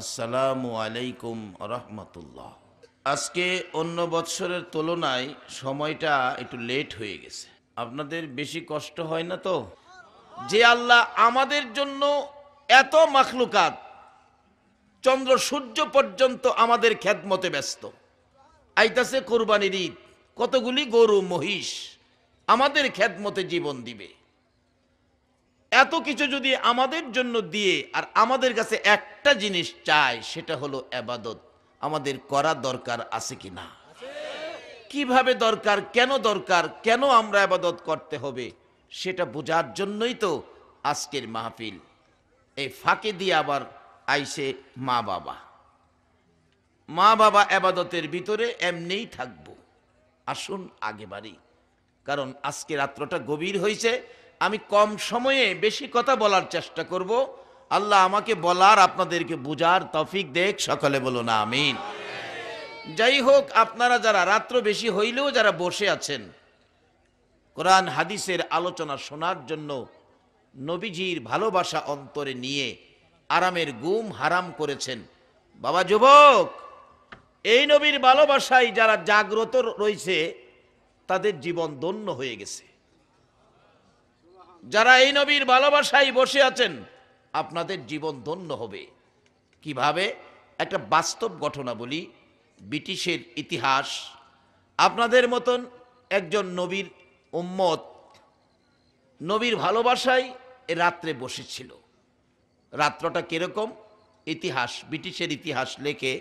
আসসালামু আলাইকুম রহমতুল্লাহ আজকে অন্য বৎসরের তুলনায় সময়টা একটু লেট হয়ে গেছে আপনাদের বেশি কষ্ট হয় না তো যে আল্লাহ আমাদের জন্য এত মাখলুকাত চন্দ্র সূর্য পর্যন্ত আমাদের খ্যাতমতে ব্যস্ত আইতাছে কোরবানির ঈদ কতগুলি গরু মহিষ আমাদের খ্যাতমতে জীবন দিবে এত কিছু যদি আমাদের জন্য দিয়ে আর আমাদের কাছে একটা জিনিস চায় সেটা হলো আবাদত আমাদের করা দরকার আছে কি না কিভাবে দরকার কেন দরকার কেন আমরা আবাদত করতে হবে সেটা বোঝার জন্যই তো আজকের মাহফিল এই ফাঁকে দিয়ে আবার আইসে মা বাবা মা বাবা আবাদতের ভিতরে এমনিই থাকবো আসুন আগে বাড়ি কারণ আজকে রাত্রটা গভীর হয়েছে আমি কম সময়ে বেশি কথা বলার চেষ্টা করব আল্লাহ আমাকে বলার আপনাদেরকে বুঝার তফিক দেখ সকালে বলো না আমিন যাই হোক আপনারা যারা রাত্র বেশি হইলেও যারা বসে আছেন কোরআন হাদিসের আলোচনা শোনার জন্য নবীজির ভালোবাসা অন্তরে নিয়ে আরামের গুম হারাম করেছেন বাবা যুবক এই নবীর ভালোবাসায় যারা জাগ্রত রয়েছে তাদের জীবন দন্য হয়ে গেছে যারা এই নবীর ভালোবাসায় বসে আছেন আপনাদের জীবন ধন্য হবে কিভাবে একটা বাস্তব ঘটনা বলি ব্রিটিশের ইতিহাস আপনাদের মতন একজন নবীর উম্মত নবীর ভালোবাসায় রাত্রে বসেছিল রাত্রটা কীরকম ইতিহাস ব্রিটিশের ইতিহাস লেখে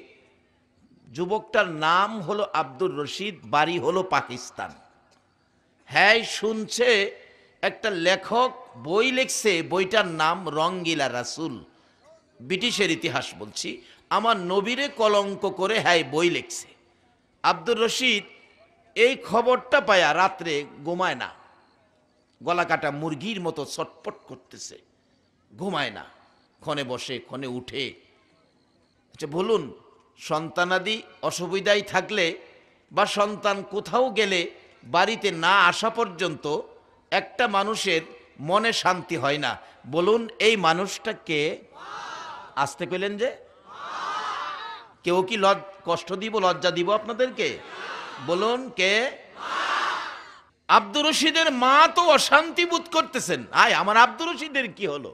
যুবকটার নাম হলো আব্দুর রশিদ বাড়ি হলো পাকিস্তান হ্যাঁ শুনছে একটা লেখক বই লিখছে বইটার নাম রঙ্গিলা রাসুল ব্রিটিশের ইতিহাস বলছি আমার নবীরে কলঙ্ক করে হ্যাঁ বই লেখছে আব্দুর রশিদ এই খবরটা পায়া রাত্রে ঘুমায় না গলা কাটা মুরগির মতো ছটপট করতেছে ঘুমায় না ক্ষণে বসে ক্ষণে উঠে আচ্ছা বলুন সন্তানাদি অসুবিধায় থাকলে বা সন্তান কোথাও গেলে বাড়িতে না আসা পর্যন্ত একটা মানুষের মনে শান্তি হয় না বলুন এই মানুষটাকে আসতে পেলেন যে কেউ কি লজ কষ্ট দিব লজ্জা দিব আপনাদেরকে বলুন কে আব্দুর রশিদের মা তো অশান্তি বোধ করতেছেন আয় আমার আব্দুর রশিদের কি হলো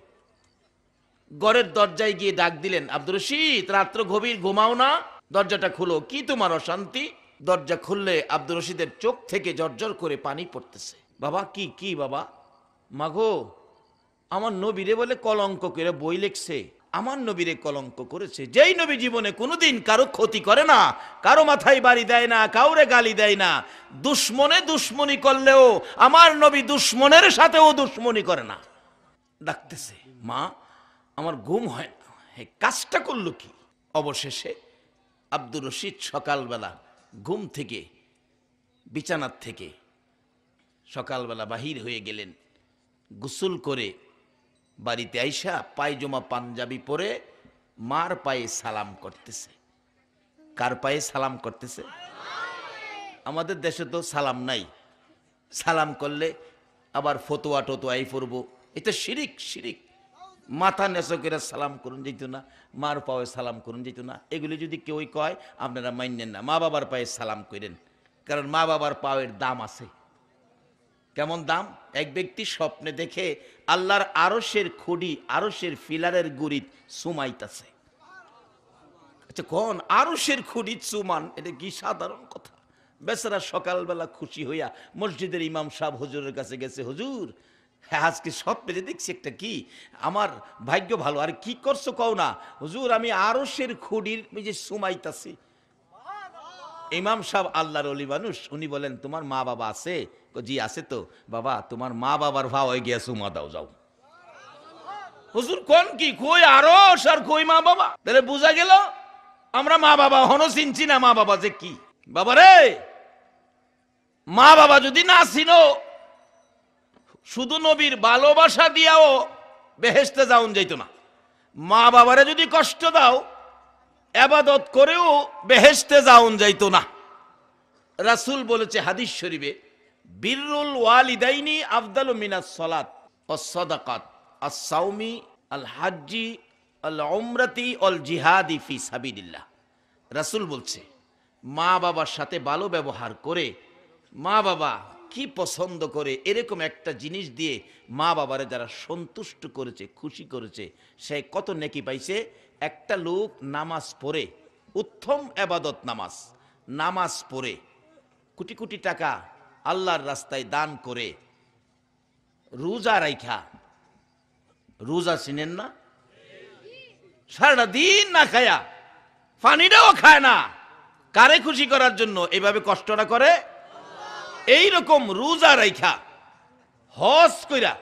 ঘরের দরজায় গিয়ে ডাক দিলেন আব্দুর রশিদ রাত্র গভীর ঘুমাও না দরজাটা খুলো কি তোমার অশান্তি দরজা খুললে আব্দুর রশিদের চোখ থেকে জর্জর করে পানি পড়তেছে বাবা কি কি বাবা মাগো আমার নবীরে বলে কলঙ্ক করে বই লিখছে আমার নবীরে কলঙ্ক করেছে যেই নবী জীবনে কোনোদিন কারো ক্ষতি করে না কারো মাথায় বাড়ি দেয় না কাউরে গালি দেয় না দুশ্মনে দুশ্মনি করলেও আমার নবী দুশ্মনের সাথেও দুশ্মনি করে না ডাকতেছে মা আমার ঘুম হয় না কাজটা করলো কি অবশেষে আব্দুর রশিদ সকালবেলা ঘুম থেকে বিছানার থেকে সকালবেলা বাহির হয়ে গেলেন গোসল করে বাড়িতে আইসা পায়জমা পাঞ্জাবি পরে মার পায়ে সালাম করতেছে কার পায়ে সালাম করতেছে আমাদের দেশে তো সালাম নাই সালাম করলে আবার ফতোয়া আই পড়ব এটা শিরিক শিরিক মাথা নেচকেরা সালাম করুন যেত না মার পায়ে সালাম করুন যেত না এগুলি যদি কেউই কয় আপনারা মাইনেন না মা বাবার পায়ে সালাম করেন কারণ মা বাবার পায়ের দাম আছে কেমন দাম এক ব্যক্তি স্বপ্নে দেখে আল্লাহর আরসের খুডি আরসের ফিলারের গুড়ি সুমাইতাছে আচ্ছা কোন আরসের খুডি চুমান এটা কি সাধারণ কথা বেচারা সকালবেলা খুশি হইয়া মসজিদের ইমাম সাহ হজুরের কাছে গেছে হজুর হ্যাঁ আজকে সব যে দেখছি একটা কি আমার ভাগ্য ভালো আর কি করছো কও না হুজুর আমি আরসের খুঁড়ির যে সুমাইতাছি ইমাম সাহেব আল্লাহর অলি মানুষ উনি বলেন তোমার মা বাবা আছে জি আছে তো বাবা তোমার মা বাবার হয়ে গিয়েছে মা দাও যাও হুজুর কোন কি কই আরস আর কই মা বাবা তাহলে বোঝা গেল আমরা মা বাবা হন চিনছি না মা বাবা যে কি বাবা রে মা বাবা যদি না চিন শুধু নবীর ভালোবাসা দিয়াও বেহেস্তে যাও যাইতো না মা বাবারে যদি কষ্ট দাও এবাদত করেও বেহেস্তে যাওন যাইত না রাসুল বলেছে হাদিস শরীফে বিরুল ওয়ালিদাইনি আফদাল মিনাস সলাত অসদাকাত আসাউমি আল হাজ্জি আল অমরাতি অল জিহাদি ফি সাবিদিল্লাহ রাসুল বলছে মা বাবার সাথে ভালো ব্যবহার করে মা বাবা কি পছন্দ করে এরকম একটা জিনিস দিয়ে মা বাবারে যারা সন্তুষ্ট করেছে খুশি করেছে সে কত নেকি পাইছে একটা লোক নামাজ পড়ে উত্তম আবাদত নামাজ নামাজ পড়ে কোটি কোটি টাকা আল্লাহর রাস্তায় দান করে রোজা রাইখা রোজা চিনেন না সারাদিন না খায়া পানিটাও খায় না কারে খুশি করার জন্য এভাবে কষ্টটা করে এই রকম রোজা রাইখা হজ কইরা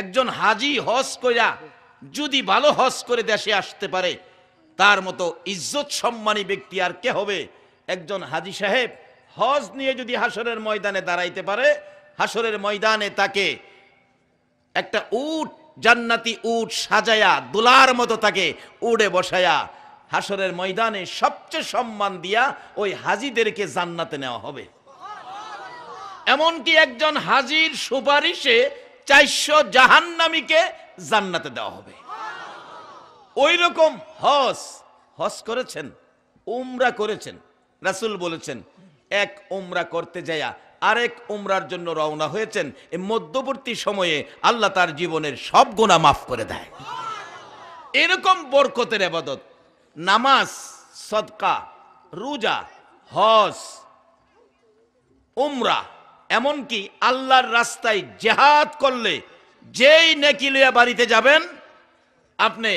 একজন হাজি হজ কইরা যদি ভালো হজ করে দেশে আসতে পারে তার মতো ইজ্জত সম্মানী ব্যক্তি আর কে হবে একজন হাজি সাহেব হজ নিয়ে যদি হাসরের ময়দানে দাঁড়াইতে পারে হাসরের ময়দানে তাকে একটা উট জান্নাতি উট সাজায়া দুলার মতো তাকে উড়ে বসায়া হাসরের ময়দানে সবচেয়ে সম্মান দিয়া ওই হাজিদেরকে জান্নাতে নেওয়া হবে এমনকি একজন হাজির সুপারিশে চারশো জাহান্নামীকে জান্নাতে দেওয়া হবে ওই রকম হস হস করেছেন উমরা করেছেন রাসুল বলেছেন এক উমরা করতে যায়া আরেক উমরার জন্য রওনা হয়েছেন এই মধ্যবর্তী সময়ে আল্লাহ তার জীবনের সব গোনা মাফ করে দেয় এরকম বরকতের আবাদত নামাজ সদকা রোজা হস উমরা এমনকি আল্লাহর রাস্তায় জেহাদ করলে যেই নেকি লইয়া বাড়িতে যাবেন আপনি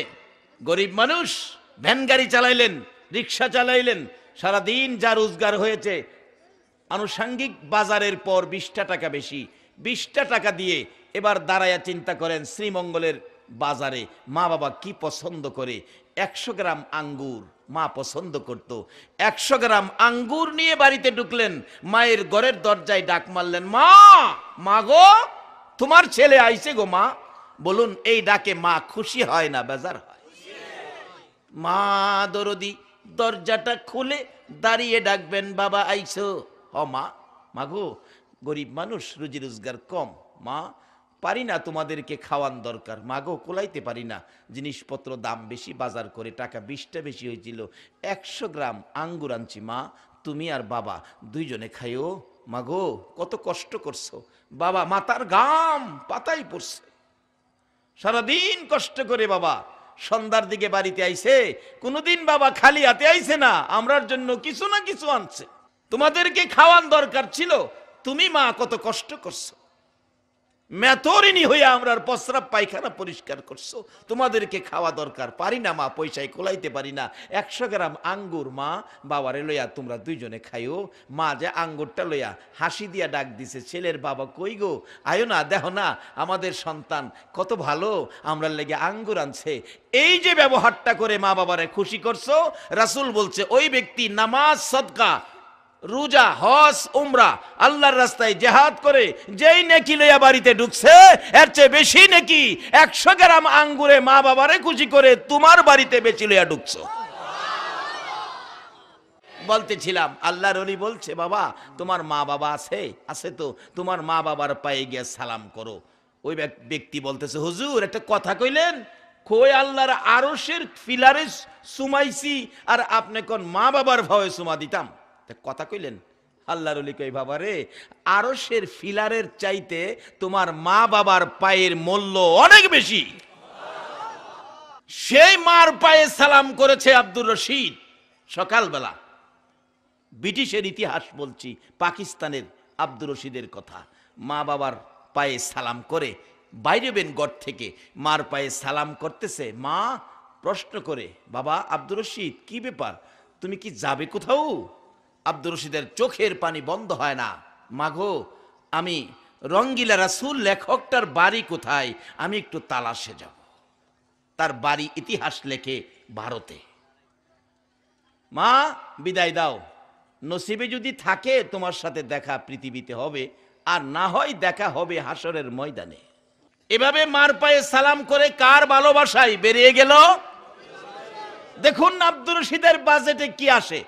গরিব মানুষ ভ্যান গাড়ি চালাইলেন রিক্সা চালাইলেন সারাদিন যা রোজগার হয়েছে আনুষাঙ্গিক বাজারের পর বিশটা টাকা বেশি বিশটা টাকা দিয়ে এবার দাঁড়াইয়া চিন্তা করেন শ্রীমঙ্গলের বাজারে মা বাবা কি পছন্দ করে একশো গ্রাম আঙ্গুর মা পছন্দ করত একশো গ্রাম আঙ্গুর নিয়ে বাড়িতে ঢুকলেন মায়ের ঘরের দরজায় ডাক মারলেন মা মাগো গো তোমার ছেলে আইছে গো মা বলুন এই ডাকে মা খুশি হয় না বেজার হয় মা দরদি দরজাটা খুলে দাঁড়িয়ে ডাকবেন বাবা আইছো হ মা মাগো গরিব মানুষ রুজি রোজগার কম মা পারি না তোমাদেরকে খাওয়ান দরকার মাগো কোলাইতে পারি না জিনিসপত্র দাম বেশি বাজার করে টাকা বিশটা বেশি হয়েছিল একশো গ্রাম আঙ্গুর আনছি মা তুমি আর বাবা দুইজনে খাইও মাগো কত কষ্ট করছো বাবা মাতার গাম পাতাই পড়ছে সারাদিন কষ্ট করে বাবা সন্ধ্যার দিকে বাড়িতে আইছে কোনোদিন বাবা খালি হাতে আইছে না আমরার জন্য কিছু না কিছু আনছে তোমাদেরকে খাওয়ান দরকার ছিল তুমি মা কত কষ্ট করছো মেতরিনী হইয়া আমরা প্রস্রাব পায়খানা পরিষ্কার করছো তোমাদেরকে খাওয়া দরকার পারি না মা পয়সায় কোলাইতে পারি না একশো গ্রাম আঙ্গুর মা বাবারে লইয়া তোমরা দুইজনে খাইও মা যে আঙ্গুরটা লইয়া হাসি দিয়া ডাক দিছে ছেলের বাবা কই গো আয়ো না দেহ না আমাদের সন্তান কত ভালো আমরা লেগে আঙ্গুর আনছে এই যে ব্যবহারটা করে মা বাবারে খুশি করছো রাসুল বলছে ওই ব্যক্তি নামাজ সদকা রুজা হস উমরা আল্লাহর রাস্তায় জেহাদ করে যেই নেকি লইয়া বাড়িতে ঢুকছে এর চেয়ে বেশি নেকি একশো গ্রাম আঙ্গুরে মা বাবারে খুশি করে তোমার বাড়িতে বেশি লইয়া ঢুকছো বলতেছিলাম আল্লাহর অলি বলছে বাবা তোমার মা বাবা আছে আছে তো তোমার মা বাবার পায়ে গিয়ে সালাম করো ওই ব্যক্তি বলতেছে হুজুর একটা কথা কইলেন কই আল্লাহর আরশের ফিলারে সুমাইছি আর আপনি কোন মা বাবার ভাবে সুমা দিতাম কথা কইলেন আল্লাহর অলি কই বাবা রে আরসের ফিলারের চাইতে তোমার মা বাবার পায়ের মূল্য অনেক বেশি সেই মার পায়ে সালাম করেছে আব্দুর রশিদ সকালবেলা ব্রিটিশের ইতিহাস বলছি পাকিস্তানের আব্দুর রশিদের কথা মা বাবার পায়ে সালাম করে বাইরে বেন গড় থেকে মার পায়ে সালাম করতেছে মা প্রশ্ন করে বাবা আব্দুর রশিদ কি ব্যাপার তুমি কি যাবে কোথাও আব্দুর রশিদের চোখের পানি বন্ধ হয় না মাগো আমি রঙ্গিলা রাসুল লেখকটার বাড়ি কোথায় আমি একটু তালাশে যাব তার বাড়ি ইতিহাস লেখে ভারতে মা বিদায় দাও নসিবে যদি থাকে তোমার সাথে দেখা পৃথিবীতে হবে আর না হয় দেখা হবে হাসরের ময়দানে এভাবে মার পায়ে সালাম করে কার ভালোবাসায় বেরিয়ে গেল দেখুন আব্দুর রশিদের বাজেটে কি আসে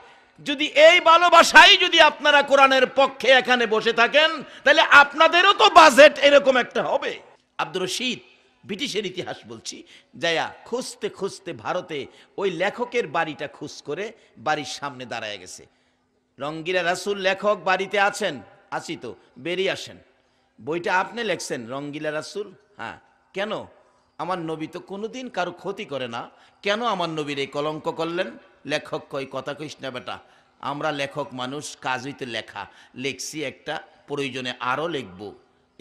যদি এই ভালোবাসাই যদি আপনারা কোরআনের পক্ষে এখানে বসে থাকেন তাহলে আপনাদেরও তো বাজেট এরকম একটা হবে আব্দুর রশিদ ব্রিটিশের ইতিহাস বলছি যায়া খুঁজতে খুঁজতে ভারতে ওই লেখকের বাড়িটা খুঁজ করে বাড়ির সামনে দাঁড়ায় গেছে রঙ্গিলা রাসুল লেখক বাড়িতে আছেন আছি তো বেরিয়ে আসেন বইটা আপনি লেখছেন রঙ্গিলা রাসুল হ্যাঁ কেন আমার নবী তো কোনোদিন কারো ক্ষতি করে না কেন আমার নবীর এই কলঙ্ক করলেন লেখক কই কথা কইস না বেটা আমরা লেখক মানুষ কাজ হইতে লেখা লেখছি একটা প্রয়োজনে আরও লিখব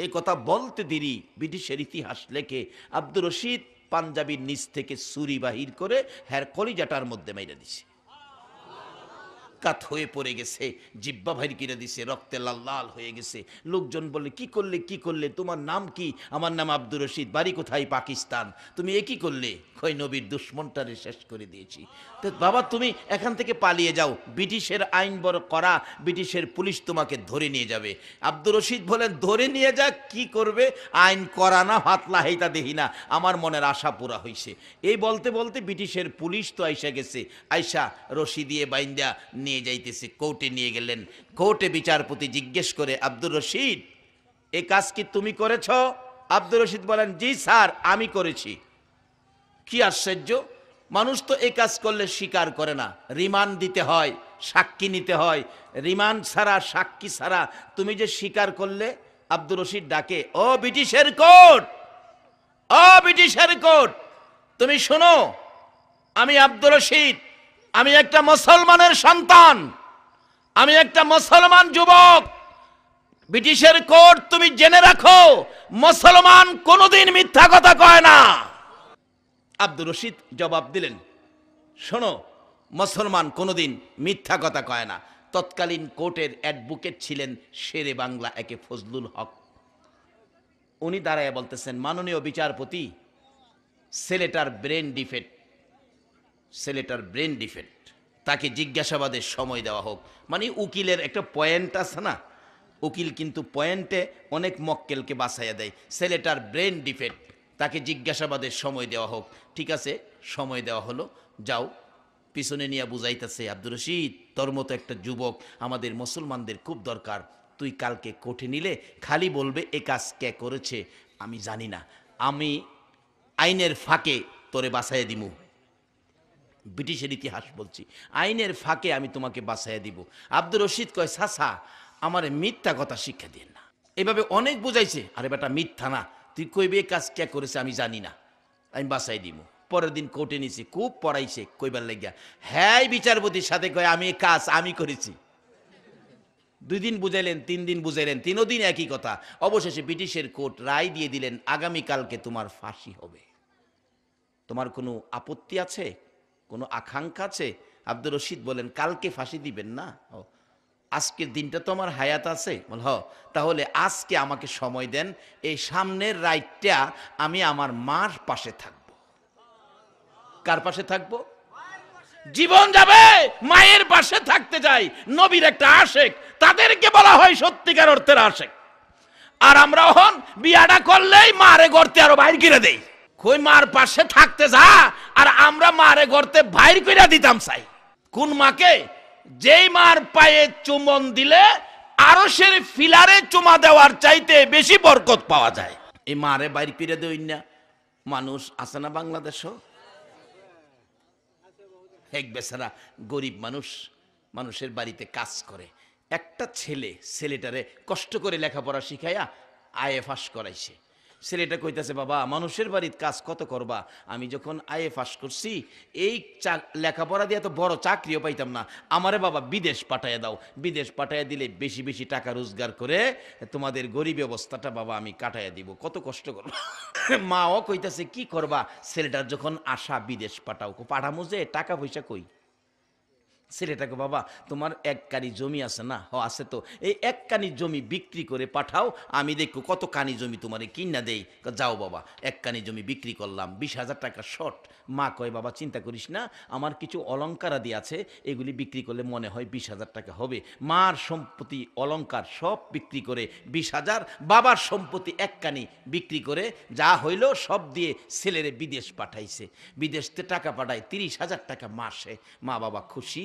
এই কথা বলতে দিরি ব্রিটিশের ইতিহাস লেখে আব্দুর রশিদ পাঞ্জাবির নিচ থেকে সুরি বাহির করে হ্যার কলিজাটার মধ্যে মেরে দিছে কাত হয়ে পড়ে গেছে জিব্বা ভাই কিনে দিছে রক্তে লাল লাল হয়ে গেছে লোকজন বলে কি করলে কি করলে তোমার নাম কি আমার নাম আব্দুর রশিদ বাড়ি কোথায় পাকিস্তান তুমি এ কি করলে কই নবীর দুশ্মনটারে শেষ করে দিয়েছি তো বাবা তুমি এখান থেকে পালিয়ে যাও ব্রিটিশের আইন বড় করা ব্রিটিশের পুলিশ তোমাকে ধরে নিয়ে যাবে আব্দুর রশিদ বলেন ধরে নিয়ে যা কি করবে আইন করা না হাতলা হেতা দেহি না আমার মনের আশা পুরা হয়েছে এই বলতে বলতে ব্রিটিশের পুলিশ তো আইসা গেছে আইসা রশি দিয়ে বাইন্দা নিয়ে নিয়ে যাইতেছে কোর্টে নিয়ে গেলেন কোর্টে বিচারপতি জিজ্ঞেস করে আব্দুর রশিদ এ কাজ কি তুমি করেছ আব্দুর রশিদ বলেন জি স্যার আমি করেছি কি আশ্চর্য মানুষ তো এ কাজ করলে স্বীকার করে না রিমান্ড দিতে হয় সাক্ষী নিতে হয় রিমান্ড ছাড়া সাক্ষী ছাড়া তুমি যে স্বীকার করলে আব্দুর রশিদ ডাকে ও ব্রিটিশের কোর্ট ও ব্রিটিশের কোর্ট তুমি শোনো আমি আব্দুর রশিদ আমি একটা মুসলমানের সন্তান আমি একটা মুসলমান যুবক ব্রিটিশের কোর্ট তুমি জেনে রাখো মুসলমান কোনোদিন মিথ্যা কথা কয় না আব্দুর রশিদ জবাব দিলেন শোনো মুসলমান কোনোদিন মিথ্যা কথা কয় না তৎকালীন কোর্টের অ্যাডভোকেট ছিলেন শেরে বাংলা একে ফজলুল হক উনি দাঁড়ায় বলতেছেন মাননীয় বিচারপতি ছেলেটার ব্রেন ডিফেক্ট ছেলেটার ব্রেন ডিফেক্ট তাকে জিজ্ঞাসাবাদের সময় দেওয়া হোক মানে উকিলের একটা পয়েন্ট আছে না উকিল কিন্তু পয়েন্টে অনেক মক্কেলকে বাছাইয়া দেয় ছেলেটার ব্রেন ডিফেক্ট তাকে জিজ্ঞাসাবাদের সময় দেওয়া হোক ঠিক আছে সময় দেওয়া হলো যাও পিছনে নিয়ে বুঝাইতেছে আব্দুর রশিদ তোর মতো একটা যুবক আমাদের মুসলমানদের খুব দরকার তুই কালকে কোঠে নিলে খালি বলবে এ কাজ কে করেছে আমি জানি না আমি আইনের ফাঁকে তোরে বাসায় দিমু ব্রিটিশের ইতিহাস বলছি আইনের ফাঁকে আমি তোমাকে বাঁচাইয়া দিব আব্দুর রশিদ কয় সাসা আমার মিথ্যা কথা শিক্ষা দিয়ে না এভাবে অনেক বুঝাইছে আরে বেটা মিথ্যা না তুই কইবে কাজ কে করেছে আমি জানি না আমি বাঁচাই দিব পরের দিন কোর্টে নিছি খুব পড়াইছে কইবার লাগিয়া হ্যাঁ বিচারপতির সাথে কয় আমি কাজ আমি করেছি দুই দিন বুঝাইলেন তিন দিন বুঝাইলেন তিনও দিন একই কথা অবশেষে ব্রিটিশের কোর্ট রায় দিয়ে দিলেন আগামীকালকে তোমার ফাঁসি হবে তোমার কোনো আপত্তি আছে কোনো আকাঙ্ক্ষা আছে আব্দুর রশিদ বলেন কালকে ফাঁসি দিবেন না আজকের দিনটা তো আমার হায়াত আছে বল হ তাহলে আজকে আমাকে সময় দেন এই সামনের রাইটটা আমি আমার মার পাশে থাকব কার পাশে থাকব জীবন যাবে মায়ের পাশে থাকতে চাই নবীর একটা আশেক তাদেরকে বলা হয় সত্যিকার অর্থের আশেক আর আমরা হন বিয়াটা করলেই মারে গর্তে আরো বাইর ঘিরে দেয় কই মার পাশে থাকতে যা আর আমরা মারে গড়তে বাইর কইরা দিতাম চাই কোন মাকে যেই মার পায়ে চুমন দিলে আরো সেই ফিলারে চুমা দেওয়ার চাইতে বেশি বরকত পাওয়া যায় এই মারে বাইর পিড়ে দেই না মানুষ আছে না বাংলাদেশও এক বেচারা গরিব মানুষ মানুষের বাড়িতে কাজ করে একটা ছেলে ছেলেটারে কষ্ট করে লেখাপড়া শিখাইয়া আয়ে ফাঁস করাইছে ছেলেটা কইতেছে বাবা মানুষের বাড়ির কাজ কত করবা আমি যখন আইএ ফাঁস করছি এই লেখাপড়া দিয়ে এত বড় চাকরিও পাইতাম না আমারে বাবা বিদেশ পাঠাইয়া দাও বিদেশ পাঠাইয়া দিলে বেশি বেশি টাকা রোজগার করে তোমাদের গরিব অবস্থাটা বাবা আমি কাটাইয়া দিব কত কষ্ট করব মাও কইতাছে কি করবা ছেলেটার যখন আশা বিদেশ পাঠাও পাঠামো যে টাকা পয়সা কই ছেলেটাকে বাবা তোমার এক কানি জমি আছে না হ আছে তো এই এক কানি জমি বিক্রি করে পাঠাও আমি দেখো কত কানি জমি তোমারে কিনা দেই যাও বাবা এক কানি জমি বিক্রি করলাম বিশ হাজার টাকা শর্ট মা কয় বাবা চিন্তা করিস না আমার কিছু অলঙ্কারাদি আছে এগুলি বিক্রি করলে মনে হয় বিশ হাজার টাকা হবে মার সম্পত্তি অলঙ্কার সব বিক্রি করে বিশ হাজার বাবার সম্পত্তি এক কানি বিক্রি করে যা হইল সব দিয়ে ছেলেরে বিদেশ পাঠাইছে বিদেশতে টাকা পাঠায় তিরিশ হাজার টাকা মাসে মা বাবা খুশি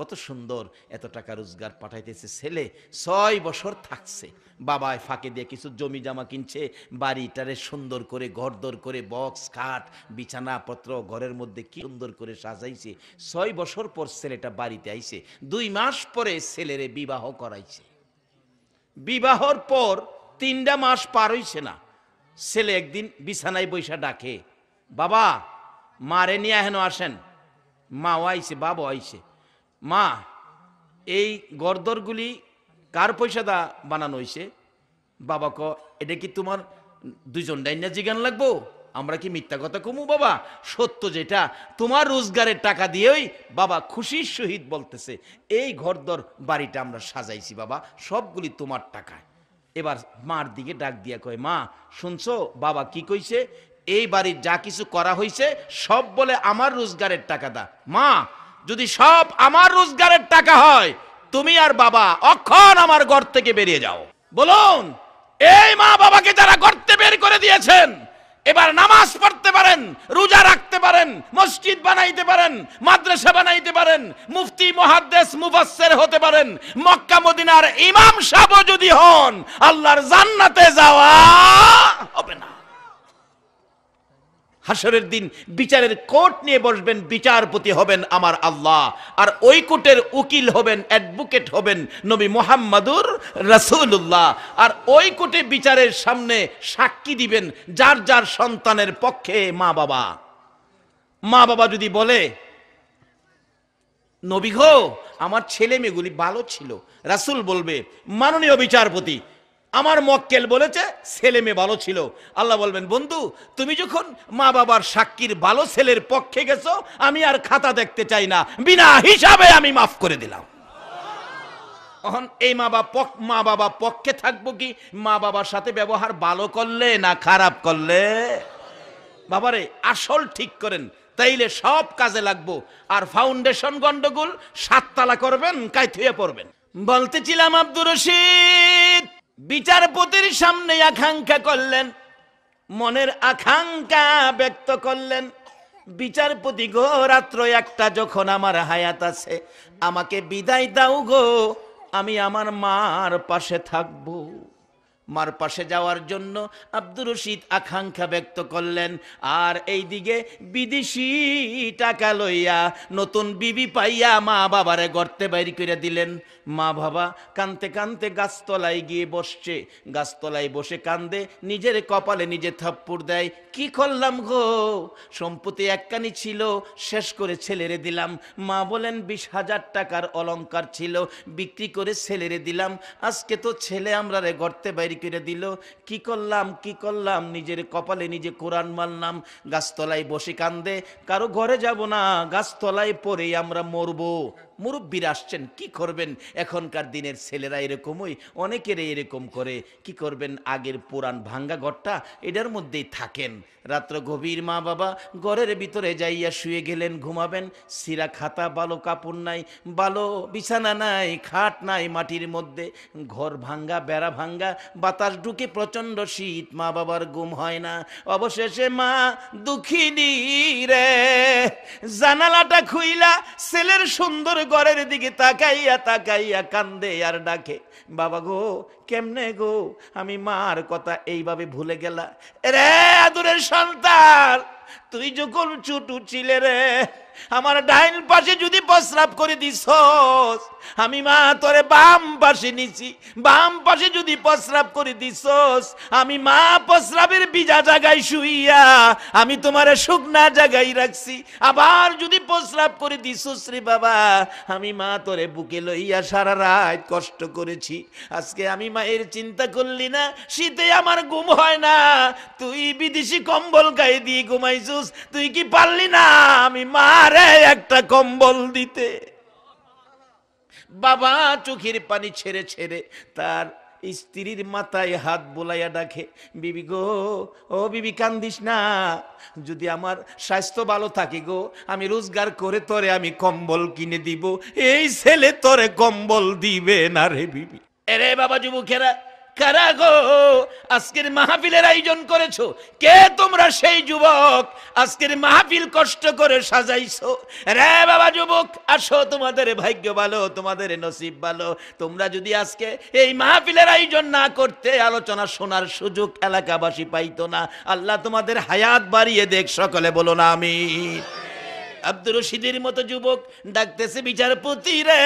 কত সুন্দর এত টাকা রোজগার পাঠাইতেছে ছেলে ছয় বছর থাকছে বাবায় ফাঁকে দিয়ে কিছু জমি জামা কিনছে বাড়িটারে সুন্দর করে ঘর দর করে বক্স খাট বিছানাপত্র ঘরের মধ্যে কি সুন্দর করে সাজাইছে ছয় বছর পর ছেলেটা বাড়িতে আইছে দুই মাস পরে ছেলেরে বিবাহ করাইছে বিবাহর পর তিনটা মাস পার হইছে না ছেলে একদিন বিছানায় বৈশা ডাকে বাবা মারে নিয়ে হেন আসেন মাও আইছে বাবা আইছে মা এই গরদরগুলি কার পয়সা দা বানানো হয়েছে বাবা ক এটা কি তোমার দুজন ডাইনা জিগান লাগবো আমরা কি মিথ্যা কথা কমু বাবা সত্য যেটা তোমার রোজগারের টাকা দিয়েই বাবা খুশির সহিত বলতেছে এই ঘরদর বাড়িটা আমরা সাজাইছি বাবা সবগুলি তোমার টাকায় এবার মার দিকে ডাক দিয়া কয় মা শুনছো বাবা কি কইছে এই বাড়ির যা কিছু করা হয়েছে সব বলে আমার রোজগারের টাকা দা মা যদি সব আমার রোজগারের টাকা হয় তুমি আর বাবা অক্ষণ আমার ঘর থেকে বেরিয়ে যাও বলুন এই মা বাবাকে যারা গর্তে বের করে দিয়েছেন এবার নামাজ পড়তে পারেন রোজা রাখতে পারেন মসজিদ বানাইতে পারেন মাদ্রাসা বানাইতে পারেন মুফতি মহাদ্দেশ মুফাসের হতে পারেন মক্কা মদিনার ইমাম সাহ যদি হন আল্লাহর জান্নাতে যাওয়া হবে না হাসরের দিন বিচারের কোর্ট নিয়ে বসবেন বিচারপতি হবেন আমার আল্লাহ আর ওই কোর্টের উকিল হবেন অ্যাডভোকেট হবেন নবী মোহাম্মদুর রাসুল্লাহ আর ওই কোর্টে বিচারের সামনে সাক্ষী দিবেন যার যার সন্তানের পক্ষে মা বাবা মা বাবা যদি বলে নবী ঘো আমার ছেলে মেয়েগুলি ভালো ছিল রাসুল বলবে মাননীয় বিচারপতি আমার মক্কেল বলেছে ছেলে মেয়ে ভালো ছিল আল্লাহ বলবেন বন্ধু তুমি যখন মা বাবার সাক্ষীর ভালো ছেলের পক্ষে গেছো আমি আর খাতা দেখতে চাই না বিনা হিসাবে আমি মাফ করে দিলাম তখন এই মা বাবা মা বাবা পক্ষে থাকবো কি মা বাবার সাথে ব্যবহার ভালো করলে না খারাপ করলে বাবারে আসল ঠিক করেন তাইলে সব কাজে লাগবো আর ফাউন্ডেশন গন্ডগোল সাততলা করবেন কাইথুয়ে পড়বেন বলতেছিলাম আব্দুর রশিদ বিচারপতির সামনে আকাঙ্ক্ষা করলেন মনের আকাঙ্ক্ষা ব্যক্ত করলেন বিচারপতি গো রাত্র একটা যখন আমার হায়াত আছে আমাকে বিদায় দাও গো আমি আমার মার পাশে থাকব মার পাশে যাওয়ার জন্য আব্দুর রশিদ আকাঙ্ক্ষা ব্যক্ত করলেন আর এইদিকে বিদেশি টাকা লইয়া নতুন বিবি পাইয়া মা বাবারে গর্তে বাইর করে দিলেন মা বাবা কানতে কানতে গাছতলায় গিয়ে বসছে গাছতলায় বসে কান্দে নিজের কপালে নিজে থাপ্পড় দেয় কি করলাম গো সম্পত্তি এককানি ছিল শেষ করে ছেলেরে দিলাম মা বলেন বিশ হাজার টাকার অলঙ্কার ছিল বিক্রি করে ছেলেরে দিলাম আজকে তো ছেলে আমরা রে গর্তে বাইরে করে দিল কি করলাম কি করলাম নিজের কপালে নিজে কোরআন মারলাম গাছতলায় বসে কান্দে কারো ঘরে যাব না গাছতলায় পরেই আমরা মরবো মুরব্বীরা আসছেন কি করবেন এখনকার দিনের ছেলেরা এরকমই অনেকের এরকম করে কি করবেন আগের পুরান ভাঙ্গা ঘরটা এটার মধ্যেই থাকেন রাত্র গভীর মা বাবা ঘরের ভিতরে যাইয়া শুয়ে গেলেন ঘুমাবেন সিরা খাতা বালো কাপড় নাই বালো বিছানা নাই খাট নাই মাটির মধ্যে ঘর ভাঙ্গা বেড়া ভাঙ্গা বাতাস ঢুকে প্রচণ্ড শীত মা বাবার ঘুম হয় না অবশেষে মা দুঃখিনী রে জানালাটা খুইলা ছেলের সুন্দর ঘরের দিকে তাকাইয়া তাকাইয়া কান্দে আর ডাকে বাবা গো কেমনে গো আমি মার কথা এইভাবে ভুলে গেলা রে আদুরের সন্তান তুই যখন ছুটু ছিলে রে আমার ডাইন পাশে যদি প্রস্রাব করে দিস আমি মা তোরে বাম পাশে নিছি বাম পাশে যদি প্রস্রাব করে দিস আমি মা প্রস্রাবের বিজা জায়গায় শুইয়া আমি তোমারে শুকনা জাগাই রাখছি আবার যদি প্রস্রাব করে দিস শ্রী বাবা আমি মা তোরে বুকে লইয়া সারা রাত কষ্ট করেছি আজকে আমি মায়ের চিন্তা করলি না শীতে আমার ঘুম হয় না তুই বিদেশি কম্বল গায়ে দিয়ে ঘুমাইছুস তুই কি পারলি না আমি মা আরে একটা কম্বল দিতে বাবা চোখের পানি ছেড়ে ছেড়ে তার স্ত্রীর মাথায় হাত বোলাইয়া ডাকে বিবি গো ও বিবি কান্দিস না যদি আমার স্বাস্থ্য ভালো থাকে গো আমি রোজগার করে তরে আমি কম্বল কিনে দিব এই ছেলে তরে কম্বল দিবে না রে বিবি এরে বাবা যুবকেরা কারা গো আজকের মাহফিলের আয়োজন করেছো কে তোমরা সেই যুবক আজকের মাহফিল কষ্ট করে সাজাইছো রে বাবা যুবক আসো তোমাদের ভাগ্য ভালো তোমাদের নসিব ভালো তোমরা যদি আজকে এই মাহফিলের আয়োজন না করতে আলোচনা শোনার সুযোগ এলাকাবাসী পাইতো না আল্লাহ তোমাদের হায়াত বাড়িয়ে দেখ সকলে বলো না আমি আব্দুর রশিদের মতো যুবক ডাকতেছে বিচারপতি রে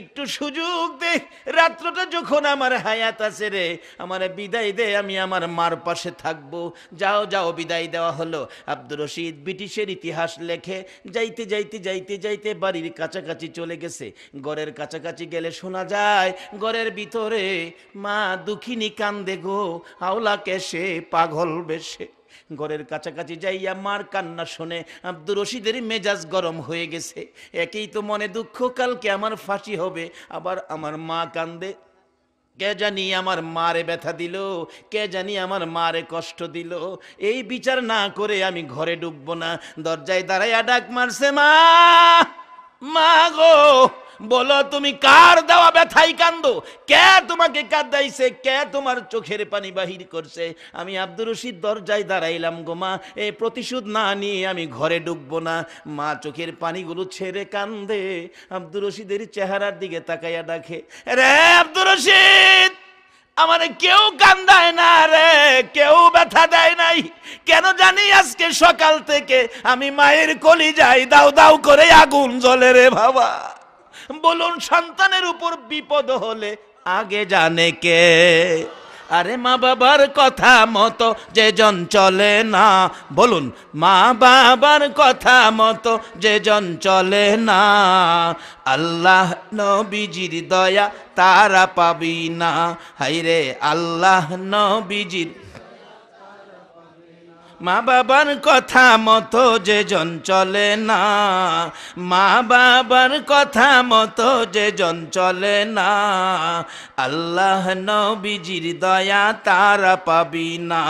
একটু সুযোগ দে রাত্রটা যখন আমার হায়াত আছে রে আমার বিদায় দে আমি আমার মার পাশে থাকব যাও যাও বিদায় দেওয়া হলো আব্দুর রশিদ ব্রিটিশের ইতিহাস লেখে যাইতে যাইতে যাইতে যাইতে বাড়ির কাছাকাছি চলে গেছে গড়ের কাছাকাছি গেলে শোনা যায় গড়ের ভিতরে মা দুঃখিনী কান্দে গো আওলাকে সে পাগল বেশে ঘরের কাছাকাছি যাইয়া মার কান্না শুনে আব্দুর রশিদের মেজাজ গরম হয়ে গেছে একেই তো মনে দুঃখ কালকে আমার ফাঁসি হবে আবার আমার মা কান্দে কে জানি আমার মারে ব্যথা দিল কে জানি আমার মারে কষ্ট দিল এই বিচার না করে আমি ঘরে ডুববো না দরজায় দাঁড়াইয়া ডাক মারছে মা মা গো বলো তুমি কার দেওয়া ব্যথাই কান্দো কে তোমাকে কাঁদাইছে কে তোমার চোখের পানি বাহির করছে আমি আব্দুর রশিদ দরজায় দাঁড়াইলাম গো মা এ প্রতিশোধ না নিয়ে আমি ঘরে ঢুকবো না মা চোখের পানিগুলো ছেড়ে কান্দে আব্দুর রশিদের চেহারার দিকে তাকাইয়া ডাকে রে আব্দুর রশিদ আমার কেউ কান্দায় না রে কেউ ব্যথা দেয় নাই কেন জানি আজকে সকাল থেকে আমি মায়ের কলি যাই দাও দাও করে আগুন জলে রে বাবা বলুন সন্তানের উপর বিপদ হলে আগে জানে কে আরে মা বাবার কথা মতো যে জন চলে না বলুন মা বাবার কথা মতো যে জন চলে না আল্লাহ নবীজির দয়া তারা পাবি না হাইরে আল্লাহ নবীজির মা বাবার কথা মতো যে জন চলে না মা বাবার কথা মতো যে জন চলে না আল্লাহ নবীজির দয়া তারা পাবি না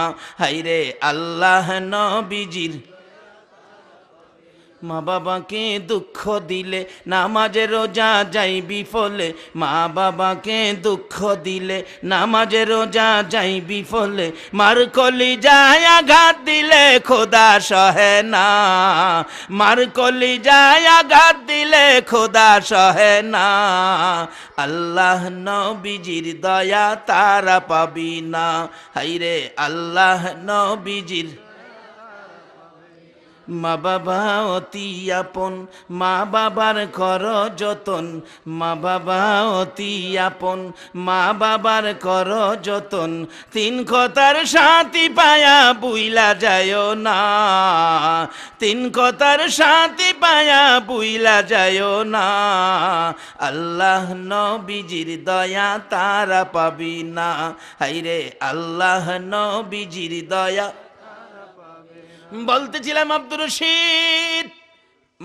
হাইরে আল্লাহ নবীজির মা বাবাকে দুঃখ দিলে নামাজে রোজা যাই বিফলে মা বাবাকে দুঃখ দিলে নামাজে রোজা যাই বিফলে মার কলি যায় আঘাত দিলে খোদা সহে না মার কলি যায় আঘাত দিলে খোদা সহে না আল্লাহ নবীজির দয়া তারা পাবি না হাইরে আল্লাহ নবীজির মা বাবা অতি আপন মা বাবার কর যতন মা বাবা অতি আপন মা বাবার কর যতন তিন কথার সাথী পায়া বুইলা যায় না তিন কথার সাথী পায়া বুইলা যায় না আল্লাহ নবীজির দয়া তারা পাবি না হাইরে আল্লাহ নবীজির দয়া বলতেছিলাম আব্দুর রশিদ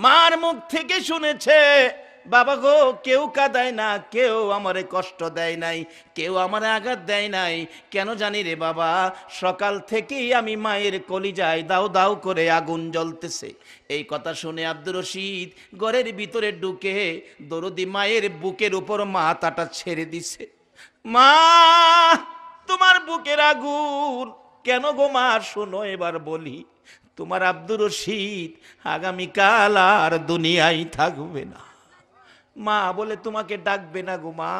মার মুখ থেকে শুনেছে বাবা গো কেউ কাদায় না কেউ আমারে কষ্ট দেয় নাই কেউ আমারে আঘাত দেয় নাই কেন জানি রে বাবা সকাল থেকেই আমি মায়ের কলিজায় দাও দাও করে আগুন জ্বলতেছে এই কথা শুনে আব্দুর রশিদ ঘরের ভিতরে ঢুকে দরদি মায়ের বুকের উপর মাথাটা ছেড়ে দিছে মা তোমার বুকের আগুন কেন গো মা শোনো এবার বলি তোমার আব্দুর রশিদ আগামীকাল আর দুনিয়ায় থাকবে না মা বলে তোমাকে ডাকবে না গো মা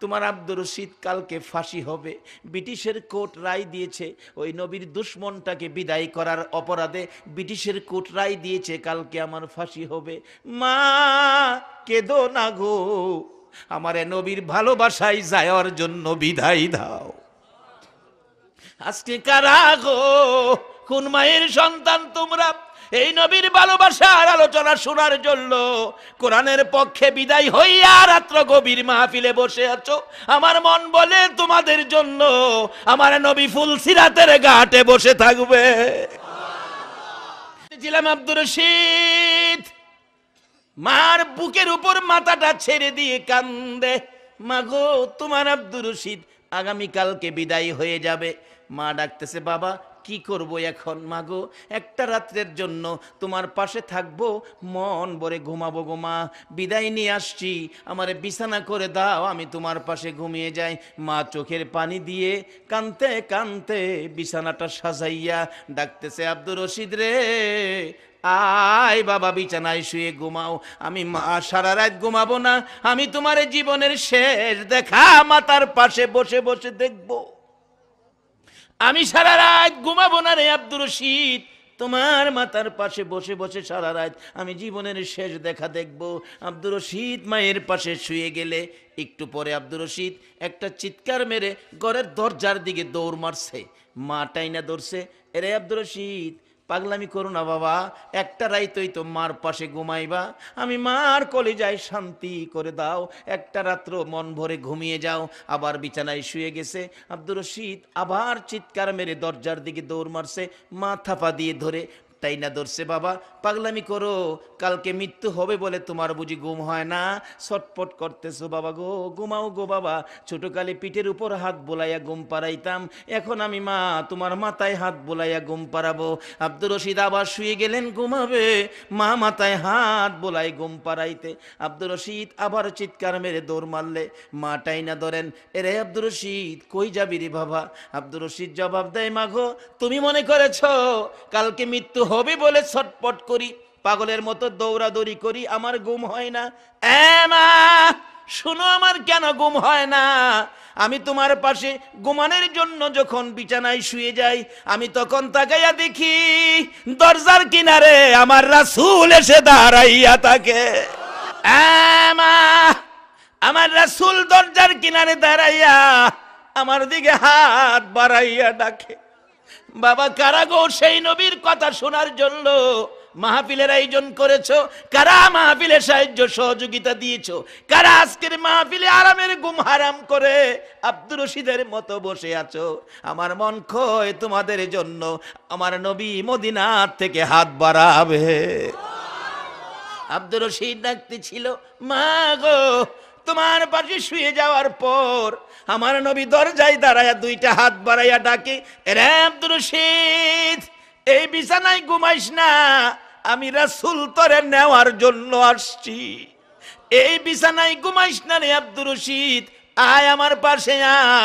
তোমার আব্দুর রশিদ কালকে ফাঁসি হবে ব্রিটিশের কোর্ট রায় দিয়েছে ওই নবীর দুশ্মনটাকে বিদায় করার অপরাধে ব্রিটিশের কোর্ট রায় দিয়েছে কালকে আমার ফাঁসি হবে মা কেদো না গো আমার এ নবীর ভালোবাসায় যাওয়ার জন্য বিদায় দাও আজকে কারা গো কোন মায়ের সন্তান তোমরা এই নবীর ভালোবাসার আলোচনা শোনার জন্য কোরআনের পক্ষে বিদায় হইয়া রাত্র গভীর মাহফিলে বসে আছো আমার মন বলে তোমাদের জন্য আমার নবী ফুল সিরাতের ঘাটে বসে থাকবে ছিলাম আব্দুর রশিদ মার বুকের উপর মাথাটা ছেড়ে দিয়ে কান্দে মা গো তোমার আব্দুর রশিদ আগামীকালকে বিদায় হয়ে যাবে মা ডাকতেছে বাবা কি করব এখন মাগো একটা রাত্রের জন্য তোমার পাশে থাকবো মন ভরে ঘুমাবো গো মা বিদায় নিয়ে আসছি আমারে বিছানা করে দাও আমি তোমার পাশে ঘুমিয়ে যাই মা চোখের পানি দিয়ে কানতে কানতে বিছানাটা সাজাইয়া ডাকতেছে আব্দুর রশিদ রে আয় বাবা বিছানায় শুয়ে ঘুমাও আমি মা সারা রাত ঘুমাবো না আমি তোমার জীবনের শেষ দেখা মাতার পাশে বসে বসে দেখবো আমি সারা রাত ঘুমাবো না রে আব্দুর রশিদ তোমার মাতার পাশে বসে বসে সারা রাত আমি জীবনের শেষ দেখা দেখব আব্দুর রশিদ মায়ের পাশে শুয়ে গেলে একটু পরে আব্দুর রশিদ একটা চিৎকার মেরে ঘরের দরজার দিকে দৌড় মারছে মা টাইনা ধরছে এরে আব্দুর রশিদ পাগলামি করো না বাবা একটা রাইতই তো মার পাশে ঘুমাইবা আমি মার কলে যাই শান্তি করে দাও একটা রাত্র মন ভরে ঘুমিয়ে যাও আবার বিছানায় শুয়ে গেছে আব্দুর রশিদ আবার চিৎকার মেরে দরজার দিকে দৌড় মারছে মা থাপা দিয়ে ধরে তাই না ধরছে বাবা পাগলামি করো কালকে মৃত্যু হবে বলে তোমার বুঝি গুম হয় না ছটপট করতেছো বাবা গো গুমাও গো বাবা ছোটকালে পিঠের উপর হাত বোলাইয়া গুম পাড়াইতাম এখন আমি মা তোমার মাথায় হাত বোলাইয়া গুম পাড়াবো আব্দুর রশিদ আবার শুয়ে গেলেন ঘুমাবে মা মাথায় হাত বোলাই গুম পাড়াইতে আব্দুর রশিদ আবার চিৎকার মেরে দৌড় মারলে মা না ধরেন এরে আব্দুর রশিদ কই যাবি রে বাবা আব্দুর রশিদ জবাব দেয় মাগো তুমি মনে করেছ কালকে মৃত্যু হবি বলে ছটপট করি পাগলের মতো দৌড়াদৌড়ি করি আমার গুম হয় না মা শুনো আমার কেন গুম হয় না আমি তোমার পাশে গুমানের জন্য যখন বিছানায় শুয়ে যাই আমি তখন তাকাইয়া দেখি দরজার কিনারে আমার রাসুল এসে দাঁড়াইয়া থাকে মা আমার রাসুল দরজার কিনারে দাঁড়াইয়া আমার দিকে হাত বাড়াইয়া ডাকে বাবা কারাগো সেই নবীর কথা শোনার জন্য মাহফিলের আয়োজন করেছো কারা মাহফিলে সাহায্য সহযোগিতা দিয়েছো কারা আজকের মাহফিলে আরামের গুম হারাম করে আব্দুর রশিদের মতো বসে আছো আমার মন খয় তোমাদের জন্য আমার নবী মদিনার থেকে হাত বাড়াবে আব্দুর রশিদ ডাকতে ছিল মা গো তোমার পাশে শুয়ে যাওয়ার পর আমার নবী দরজায় দাঁড়ায় দুইটা হাত বাড়াইয়া ডাকে এই বিছানায় ঘুমাইস না আমি রাসুল তরে নেওয়ার জন্য আসছি এই বিছানায় ঘুমাইস না রে আব্দুর রশিদ আয় আমার পাশে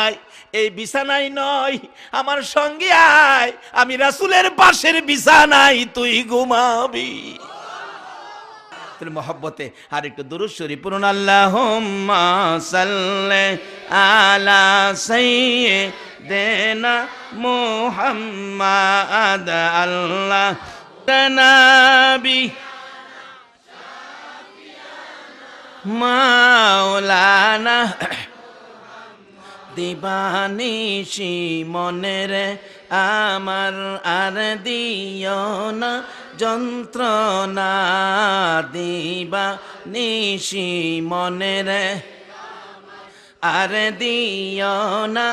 আয় এই বিছানায় নয় আমার সঙ্গে আয় আমি রাসুলের পাশের বিছানায় তুই ঘুমাবি তাহলে মহব্বতে আর একটু দুরুদ শরীফ পড়ুন আল্লাহুম্মা সাল্লি আলা সাইয়্যিদিনা মুহাম্মাদ আল্লাহ নাবি মাওলানা দিবানিশি মনের আমার আর দিও না যন্ত্রণা দিবা নিশি মনের আর দিও না